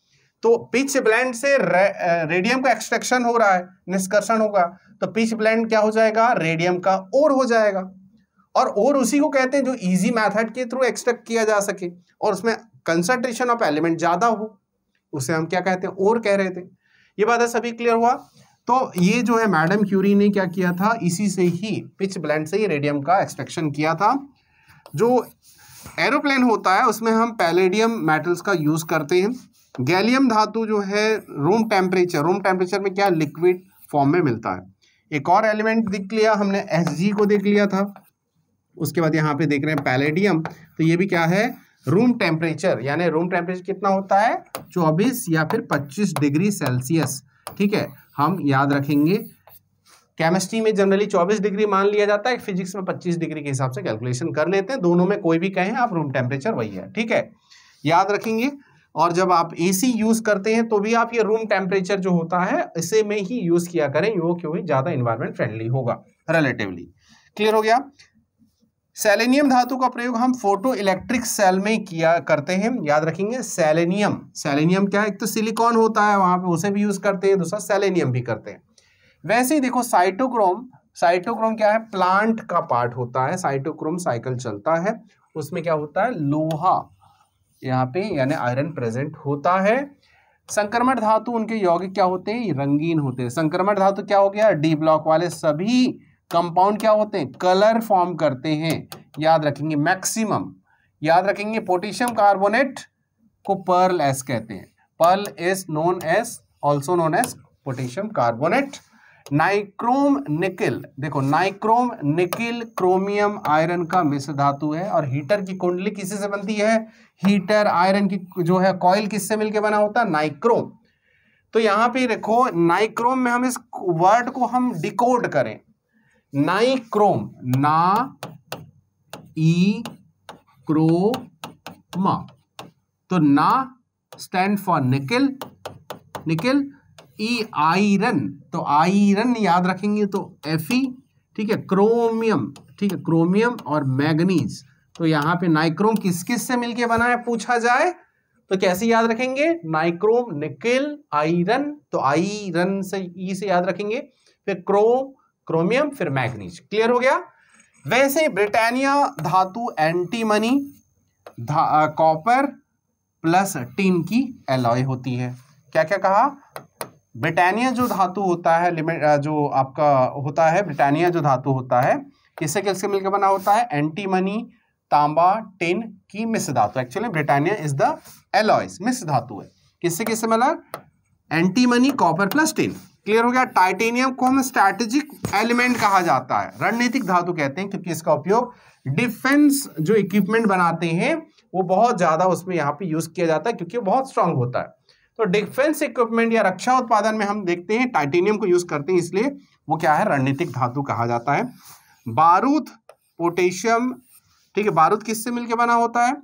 Speaker 1: तो पिच ब्लैंड से रे, रेडियम का एक्सट्रैक्शन हो रहा है निष्कर्षण होगा तो पिच ब्लैंड क्या हो जाएगा रेडियम का और हो जाएगा और और उसी को कहते हैं जो इजी मेथड के थ्रू एक्सट्रैक्ट किया जा सके और उसमें कंसंट्रेशन ऑफ एलिमेंट ज़्यादा हो उसे हम क्या कहते हैं और कह रहे थे ये बात है सभी क्लियर हुआ तो ये जो है मैडम क्यूरी ने क्या किया था इसी से ही पिच ब्लैंड से ही रेडियम का एक्सट्रैक्शन किया था जो एरोप्लेन होता है उसमें हम पैलेडियम मेटल्स का यूज़ करते हैं गैलियम धातु जो है रूम टेम्परेचर रूम टेम्परेचर में क्या लिक्विड फॉर्म में मिलता है एक और एलिमेंट दिख लिया हमने एस को देख लिया था उसके बाद यहाँ पे देख रहे हैं पैलेडियम तो ये भी क्या है रूम टेम्परेचर यानी रूम टेम्परेचर कितना होता है चौबीस या फिर पच्चीस डिग्री सेल्सियस ठीक है हम याद रखेंगे केमिस्ट्री में जनरली 24 डिग्री मान लिया जाता है फिजिक्स में 25 डिग्री के हिसाब से कैलकुलेशन कर लेते हैं दोनों में कोई भी कहें आप रूम टेम्परेचर वही है ठीक है याद रखेंगे और जब आप एसी यूज़ करते हैं तो भी आप ये रूम टेम्परेचर जो होता है इसे में ही यूज़ किया करें वो क्योंकि ज़्यादा इन्वायरमेंट फ्रेंडली होगा रिलेटिवली क्लियर हो गया सेलेनियम धातु का प्रयोग हम फोटो इलेक्ट्रिक सेल में किया करते हैं याद रखेंगे सेलेनियम सेलेनियम क्या है एक तो सिलिकॉन होता है वहाँ पे उसे भी यूज़ करते हैं दूसरा सेलेनियम भी करते हैं वैसे ही देखो साइटोक्रोम साइटोक्रोम क्या है प्लांट का पार्ट होता है साइटोक्रोम साइकिल चलता है उसमें क्या होता है लोहा यहाँ पे यानी आयरन प्रेजेंट होता है संक्रमण धातु उनके यौगिक क्या होते हैं रंगीन होते हैं संक्रमण धातु क्या हो गया डी ब्लॉक वाले सभी कंपाउंड क्या होते हैं कलर फॉर्म करते हैं याद रखेंगे मैक्सिमम याद रखेंगे पोटेशियम कार्बोनेट को पर्ल एस कहते हैं pearl is known as also known as potassium carbonate nichrome nickel देखो नाइक्रोम निकिल क्रोमियम आयरन का मिश्र धातु है और हीटर की कुंडली किसी से बनती है हीटर आयरन की जो है कॉयल किससे मिलके बना होता है नाइक्रोम तो यहां पे देखो नाइक्रोम में हम इस वर्ड को हम डिकोड करें नाइक्रोम ना ई क्रोमा तो ना stand for nickel nickel E e, iron तो आयरन याद रखेंगे तो एफ ई ठीक है क्रोमियम ठीक है क्रोमियम और मैग्नीज तो यहां पे नाइक्रोम किस किस से मिलके बना है पूछा जाए तो कैसे याद रखेंगे नाइक्रोम निकिल आयरन तो आयरन से ई e से याद रखेंगे फिर क्रोम क्रोमियम फिर मैग्नीज क्लियर हो गया वैसे ब्रिटानिया धातु एंटीमनी धा, कॉपर प्लस टीन की एलॉय होती है क्या क्या कहा ब्रिटानिया जो धातु होता है लिमिट जो आपका होता है ब्रिटानिया जो धातु होता है किससे किससे मिलकर बना होता है एंटीमनी तांबा टिन की मिस धातु actually Britannia is the alloys मिस धातु है किससे किससे मिला antimony copper plus tin clear हो गया टाइटेनियम को हम स्ट्रैटेजिक एलिमेंट कहा जाता है रणनीतिक धातु कहते हैं क्योंकि इसका उपयोग डिफेंस जो इक्विपमेंट बनाते हैं वो बहुत ज़्यादा उसमें यहाँ पे यूज़ किया जाता है क्योंकि बहुत स्ट्रांग होता है तो डिफेंस इक्विपमेंट या रक्षा उत्पादन में हम देखते हैं टाइटेनियम को यूज करते हैं इसलिए वो क्या है रणनीतिक धातु कहा जाता है बारूद पोटेशियम ठीक है बारूद किससे मिलकर बना होता है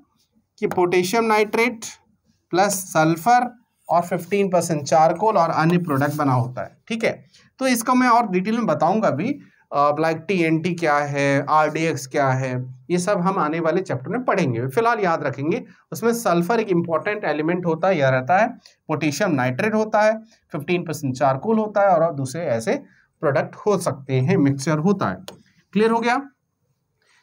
Speaker 1: कि पोटेशियम नाइट्रेट प्लस सल्फर और 15 परसेंट चारकोल और अन्य प्रोडक्ट बना होता है ठीक है तो इसको मैं और डिटेल में बताऊंगा भी लाइक टी क्या है आर क्या है ये सब हम आने वाले चैप्टर में पढ़ेंगे फिलहाल याद रखेंगे उसमें सल्फर एक इंपॉर्टेंट एलिमेंट होता है यह रहता है पोटेशियम नाइट्रेट होता है 15 परसेंट चारकोल होता है और दूसरे ऐसे प्रोडक्ट हो सकते हैं मिक्सचर होता है क्लियर हो गया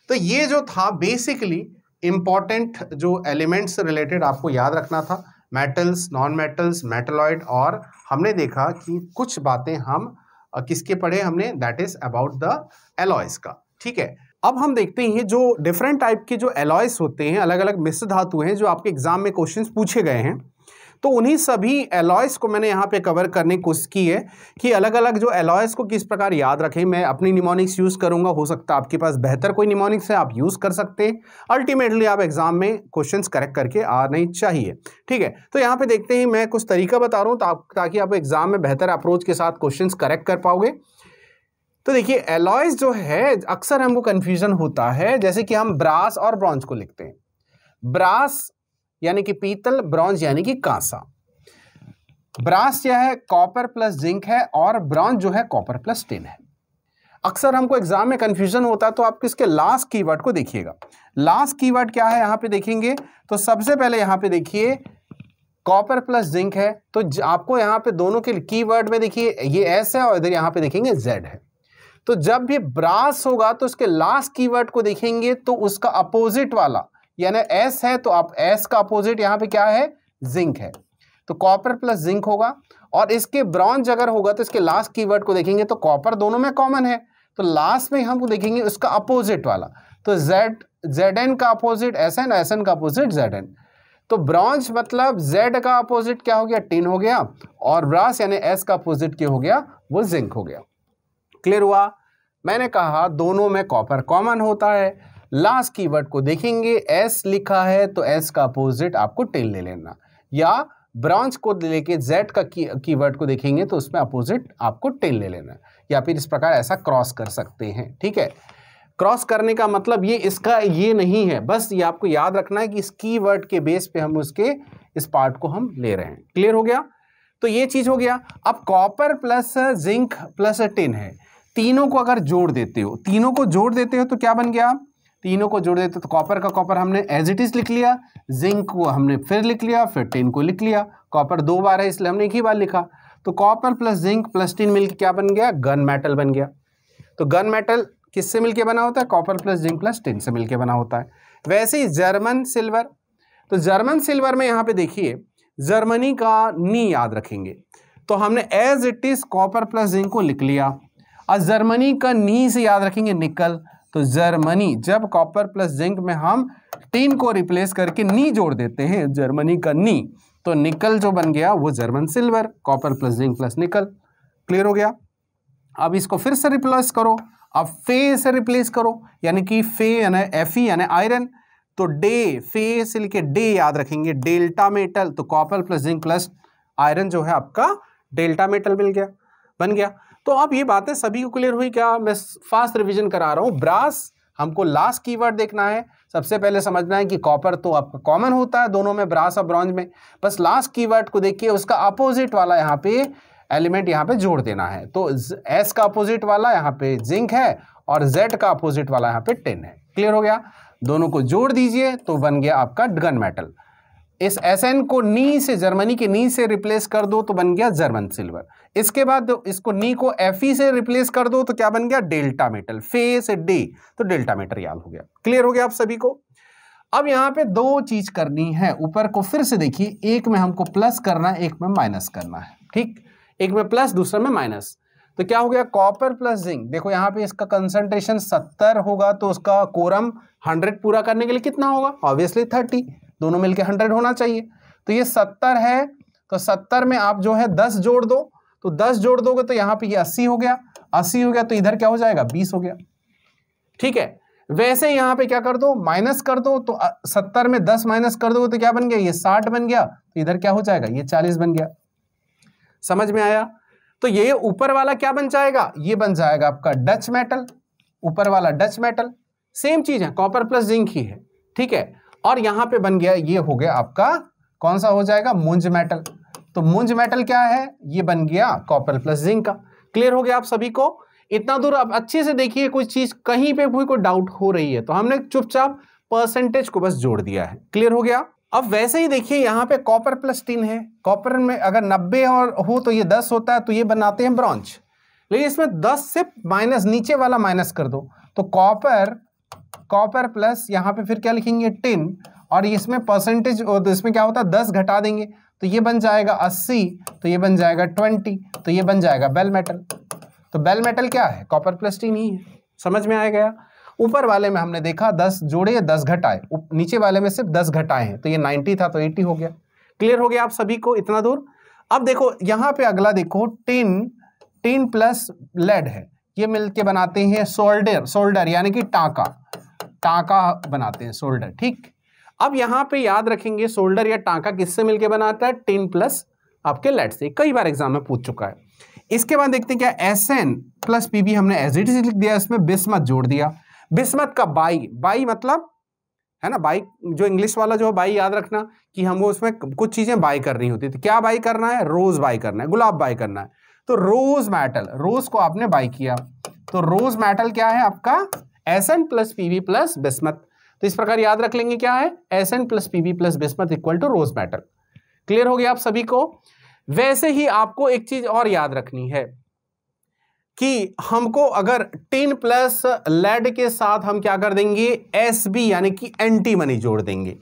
Speaker 1: तो ये जो था बेसिकली इम्पॉर्टेंट जो एलिमेंट्स रिलेटेड आपको याद रखना था मेटल्स नॉन मेटल्स मेटलॉइड और हमने देखा कि कुछ बातें हम किसके पढ़े हमने that is about the alloys का ठीक है अब हम देखते हैं जो डिफरेंट टाइप के जो एलॉयस होते हैं अलग अलग मिश्र धातु हैं जो आपके एग्जाम में क्वेश्चंस पूछे गए हैं तो उन्हीं सभी एलॉयस को मैंने यहाँ पे कवर करने की कोशिश की है कि अलग अलग जो एलॉयस को किस प्रकार याद रखें मैं अपनी निमोनिक्स यूज़ करूँगा हो सकता है आपके पास बेहतर कोई निमोनिक्स है आप यूज़ कर सकते हैं अल्टीमेटली आप एग्ज़ाम में क्वेश्चन करेक्ट करके आने चाहिए ठीक है तो यहाँ पर देखते ही मैं कुछ तरीका बता रहा हूँ ता, ताकि आप एग्ज़ाम में बेहतर अप्रोच के साथ क्वेश्चन करेक्ट कर पाओगे तो देखिए एलॉयस जो है अक्सर हमको कन्फ्यूज़न होता है जैसे कि हम ब्रास और ब्रॉन्ज को लिखते हैं ब्रास यानी कि पीतल ब्रॉन्ज यानी कि कांसा ब्रास यह है कॉपर प्लस जिंक है और ब्रॉन्ज जो है कॉपर प्लस टिन है अक्सर हमको एग्जाम में कंफ्यूजन होता है तो आप किसके लास्ट कीवर्ड को देखिएगा लास्ट कीवर्ड क्या है यहां पे देखेंगे तो सबसे पहले यहां पे देखिए कॉपर प्लस जिंक है तो आपको यहां पे दोनों के कीवर्ड में देखिए ये एस है और इधर यहां पे देखेंगे जेड है तो जब भी ब्रास होगा तो उसके लास्ट कीवर्ड को देखेंगे तो उसका अपोजिट वाला यानी एस है तो आप एस का अपोजिट यहाँ पे क्या है जिंक है तो कॉपर प्लस जिंक होगा और इसके ब्रॉन्ज अगर होगा तो इसके लास्ट कीवर्ड को देखेंगे तो कॉपर दोनों में कॉमन है तो लास्ट में हम देखेंगे उसका अपोजिट वाला तो जेड जेड एन का opposite S N S N का अपोजिट जेड एन तो ब्रॉन्ज मतलब जेड का अपोजिट क्या हो गया टिन हो गया और ब्रास यानी एस का अपोजिट क्या हो गया वो जिंक हो गया क्लियर हुआ मैंने कहा दोनों में कॉपर कॉमन होता है लास्ट कीवर्ड को देखेंगे एस लिखा है तो एस का अपोजिट आपको टेल ले लेना या ब्रांच को लेके जेड का की, कीवर्ड को देखेंगे तो उसमें अपोजिट आपको टेल ले लेना या फिर इस प्रकार ऐसा क्रॉस कर सकते हैं ठीक है क्रॉस करने का मतलब ये इसका ये नहीं है बस ये आपको याद रखना है कि इस कीवर्ड के बेस पे हम उसके इस पार्ट को हम ले रहे हैं क्लियर हो गया तो ये चीज़ हो गया अब copper plus zinc plus tin है तीनों को अगर जोड़ देते हो तीनों को जोड़ देते हो तो क्या बन गया तीनों को जोड़ देते तो कॉपर का कॉपर हमने एज इट इज़ लिख लिया जिंक को हमने फिर लिख लिया फिर टिन को लिख लिया कॉपर दो बार है इसलिए हमने एक ही बार लिखा तो copper plus zinc plus tin मिलकर क्या बन गया गन मेटल बन गया तो गन मेटल किससे मिलकर बना होता है copper plus zinc plus tin से मिलकर बना होता है वैसे ही जर्मन सिल्वर तो जर्मन सिल्वर में यहाँ पे देखिए जर्मनी का नी याद रखेंगे तो हमने as it is copper plus zinc को लिख लिया और जर्मनी का नी से याद रखेंगे निकल तो जर्मनी जब कॉपर प्लस जिंक में हम टीन को रिप्लेस करके नी जोड़ देते हैं जर्मनी का नी तो निकल जो बन गया वो German silver copper plus zinc plus nickel clear हो गया अब इसको फिर से रिप्लेस करो अब फे से रिप्लेस करो यानी कि फे यानी एफ यानी आयरन तो डे फे से लिखे डे याद रखेंगे डेल्टा मेटल तो copper plus zinc plus iron जो है आपका डेल्टा मेटल मिल गया बन गया तो अब ये बातें सभी को क्लियर हुई क्या मैं फास्ट रिविजन करा रहा हूँ ब्रास हमको लास्ट कीवर्ड देखना है सबसे पहले समझना है कि कॉपर तो आपका कॉमन होता है दोनों में ब्रास और ब्रॉन्ज में बस लास्ट कीवर्ड को देखिए उसका अपोजिट वाला यहाँ पे एलिमेंट यहाँ पे जोड़ देना है तो एस का अपोजिट वाला यहाँ पे जिंक है और जेड का अपोजिट वाला यहाँ पे टेन है क्लियर हो गया दोनों को जोड़ दीजिए तो बन गया आपका गन मेटल इस एस को नी से जर्मनी के नी से रिप्लेस कर दो तो बन गया जर्मन सिल्वर इसके बाद इसको नी को एफ ई e से रिप्लेस कर दो तो क्या बन गया डेल्टा मेटल फेस डी तो डेल्टा याद हो गया क्लियर हो गया आप सभी को अब यहां पे दो चीज करनी है ऊपर को फिर से देखिए एक में हमको प्लस करना है एक में माइनस करना है ठीक एक में प्लस दूसरे में माइनस तो क्या हो गया कॉपर प्लस जिंक देखो यहाँ पे इसका कंसंट्रेशन सत्तर होगा तो उसका कोरम हंड्रेड पूरा करने के लिए कितना होगा ऑब्वियसली थर्टी दोनों मिलके हंड्रेड होना चाहिए तो ये सत्तर है तो सत्तर में आप जो है दस जोड़ दो तो दस जोड़ दोगे तो यहां पे ये अस्सी हो गया अस्सी हो गया तो इधर क्या हो जाएगा बीस हो गया ठीक है वैसे यहां पे क्या कर दो माइनस कर दो तो सत्तर में दस माइनस कर दोगे तो क्या बन गया ये साठ बन गया तो इधर क्या हो जाएगा ये चालीस बन गया समझ में आया तो ये ऊपर वाला क्या बन जाएगा ये बन जाएगा आपका डच मेटल ऊपर वाला डच मेटल सेम चीज है कॉपर प्लस जिंक ही है ठीक है और यहां पे बन गया ये हो गया आपका कौन सा हो जाएगा मुंज मेटल तो मुंज मेटल क्या है ये बन गया कॉपर प्लस जिंक का क्लियर हो गया आप सभी को इतना दूर आप अच्छे से देखिए कोई चीज कहीं पे भी कोई डाउट हो रही है तो हमने चुपचाप परसेंटेज को बस जोड़ दिया है क्लियर हो गया अब वैसे ही देखिए यहाँ पे कॉपर प्लस टीन है कॉपर में अगर नब्बे और हो तो ये दस होता है तो ये बनाते हैं ब्रॉन्च लेकिन इसमें दस से माइनस नीचे वाला माइनस कर दो तो कॉपर कॉपर प्लस यहाँ पे फिर क्या लिखेंगे टिन और इसमें परसेंटेज तो इसमें क्या होता है दस घटा देंगे तो ये बन जाएगा अस्सी तो ये बन जाएगा ट्वेंटी तो ये बन जाएगा बेल मेटल तो बेल मेटल क्या है कॉपर प्लस टीन ही है समझ में आया गया ऊपर वाले में हमने देखा दस जोड़े दस घटाए नीचे वाले में सिर्फ दस घटाए हैं तो ये नाइन्टी था तो एटी हो गया क्लियर हो गया आप सभी को इतना दूर अब देखो यहाँ पे अगला देखो टिन टिन प्लस लेड है ये मिलकर बनाते हैं सोल्डर सोल्डर यानी कि टाका टाका बनाते हैं सोल्डर ठीक अब यहां पे याद रखेंगे शोल्डर या टांका किससे मिलके बनाता है टेन प्लस आपके लेट से कई बार एग्जाम में पूछ चुका है इसके बाद देखते हैं क्या एस एन प्लस पीबी हमने एज इट इज लिख दिया इसमें बिस्मत जोड़ दिया बिस्मत का बाई बाई मतलब है ना बाई जो इंग्लिश वाला जो है बाई याद रखना कि वो उसमें कुछ चीज़ें बाई करनी होती तो क्या बाई करना है रोज़ बाई करना है गुलाब बाई करना है तो रोज़ मेटल रोज़ को आपने बाई किया तो रोज़ मेटल क्या है आपका S N plus P B plus bismuth तो इस प्रकार याद रख लेंगे क्या है S N plus P B plus bismuth equal to rose metal clear हो गया आप सभी को वैसे ही आपको एक चीज और याद रखनी है कि हमको अगर टिन प्लस लेड के साथ हम क्या कर देंगे एस बी यानी कि एंटी मनी जोड़ देंगे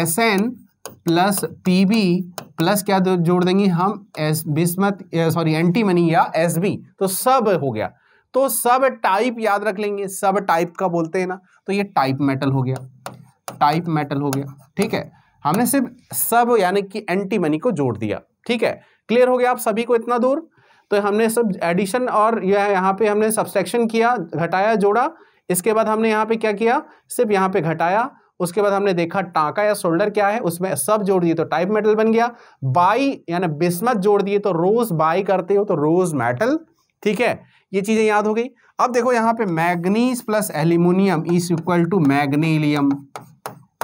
Speaker 1: S N plus P B plus क्या जोड़ देंगे हम S bismuth sorry antimony या एस बी तो सब हो गया तो सब टाइप याद रख लेंगे सब टाइप का बोलते हैं ना तो ये टाइप मेटल हो गया टाइप मेटल हो गया ठीक है हमने सिर्फ सब यानी कि एंटी मनी को जोड़ दिया ठीक है क्लियर हो गया आप सभी को इतना दूर तो हमने सब एडिशन और यह यहाँ पे हमने सब्सट्रैक्शन किया घटाया जोड़ा इसके बाद हमने यहाँ पे क्या किया सिर्फ यहाँ पे घटाया उसके बाद हमने देखा टाँका या शोल्डर क्या है उसमें सब जोड़ दिए तो टाइप मेटल बन गया बाई यानी बिस्मत जोड़ दिए तो रोज बाई करते हो तो रोज मेटल ठीक है ये चीज़ें याद हो गई अब देखो यहाँ पे manganese plus aluminium is equal to magnalium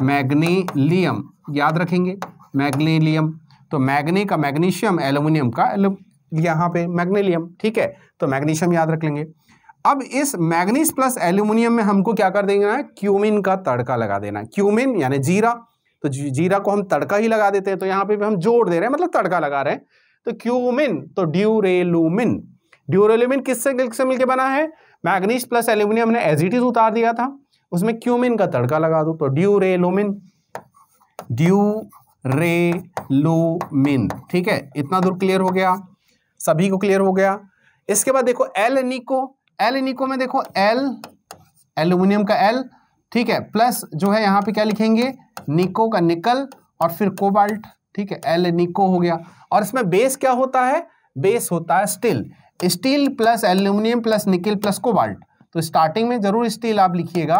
Speaker 1: magnalium याद रखेंगे मैग्नीलियम तो मैग्नी का मैग्नीशियम एल्यूमिनियम का यहाँ पे मैग्नीलियम ठीक है तो मैग्नीशियम याद रख लेंगे अब इस मैग्नीज प्लस एल्यूमिनियम में हमको क्या कर देना है क्यूमिन का तड़का लगा देना क्यूमिन यानी जीरा तो जीरा को हम तड़का ही लगा देते हैं तो यहाँ पे भी हम जोड़ दे रहे हैं मतलब तड़का लगा रहे हैं तो क्यूमिन तो ड्यूरेलुमिन ड्यूरोल्यूमिन किससे किससे मिलकर बना है मैग्नीज प्लस एल्यूमिनियम ने एजिटिस उतार दिया था उसमें क्यूमिन का तड़का लगा दो तो ड्यूरेलोमिन ड्यूरेलोमिन ठीक है इतना दूर क्लियर हो गया सभी को क्लियर हो गया इसके बाद देखो एल निको एल निको में देखो एल एल्यूमिनियम का एल ठीक है प्लस जो है यहां पे क्या लिखेंगे निको e का निकल और फिर कोबाल्ट ठीक है एल निको e हो गया और इसमें बेस क्या होता है बेस होता है steel steel plus aluminium plus nickel plus cobalt तो स्टार्टिंग में जरूर स्टील आप लिखिएगा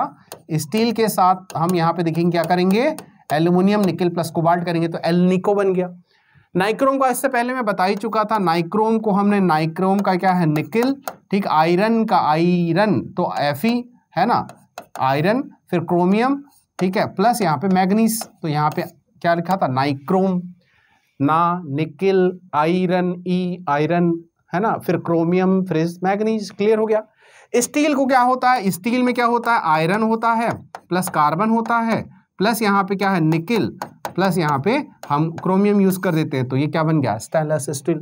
Speaker 1: स्टील के साथ हम यहाँ पे देखेंगे क्या करेंगे एल्यूमिनियम निकिल प्लस कोबाल्ट करेंगे तो एलनिको बन गया नाइक्रोम का इससे पहले मैं बता ही चुका था नाइक्रोम को हमने नाइक्रोम का क्या है निकिल ठीक आयरन का आयरन तो एफ है ना आयरन फिर क्रोमियम ठीक है प्लस यहाँ पे मैग्नीस तो यहाँ पे क्या लिखा था नाइक्रोम ना nickel iron E e, iron है ना फिर क्रोमियम फ्रिज मैगनीज क्लियर हो गया स्टील को क्या होता है स्टील में क्या होता है आयरन होता है प्लस कार्बन होता है प्लस यहाँ पे क्या है निकिल प्लस यहाँ पे हम क्रोमियम यूज कर देते हैं तो ये क्या बन गया स्टेनलेस स्टील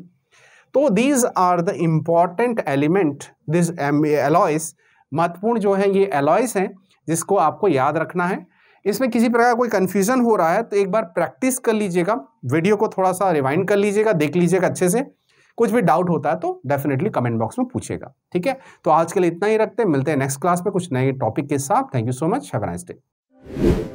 Speaker 1: तो these are the important element this alloys महत्वपूर्ण जो है ये एलॉयस हैं जिसको आपको याद रखना है इसमें किसी प्रकार का कोई कन्फ्यूजन हो रहा है तो एक बार प्रैक्टिस कर लीजिएगा वीडियो को थोड़ा सा रिवाइंड कर लीजिएगा देख लीजिएगा अच्छे से कुछ भी डाउट होता है तो डेफिनेटली कमेंट बॉक्स में पूछेगा ठीक है तो आज के लिए इतना ही रखते हैं मिलते हैं नेक्स्ट क्लास में कुछ नए टॉपिक के साथ thank you so much have nice day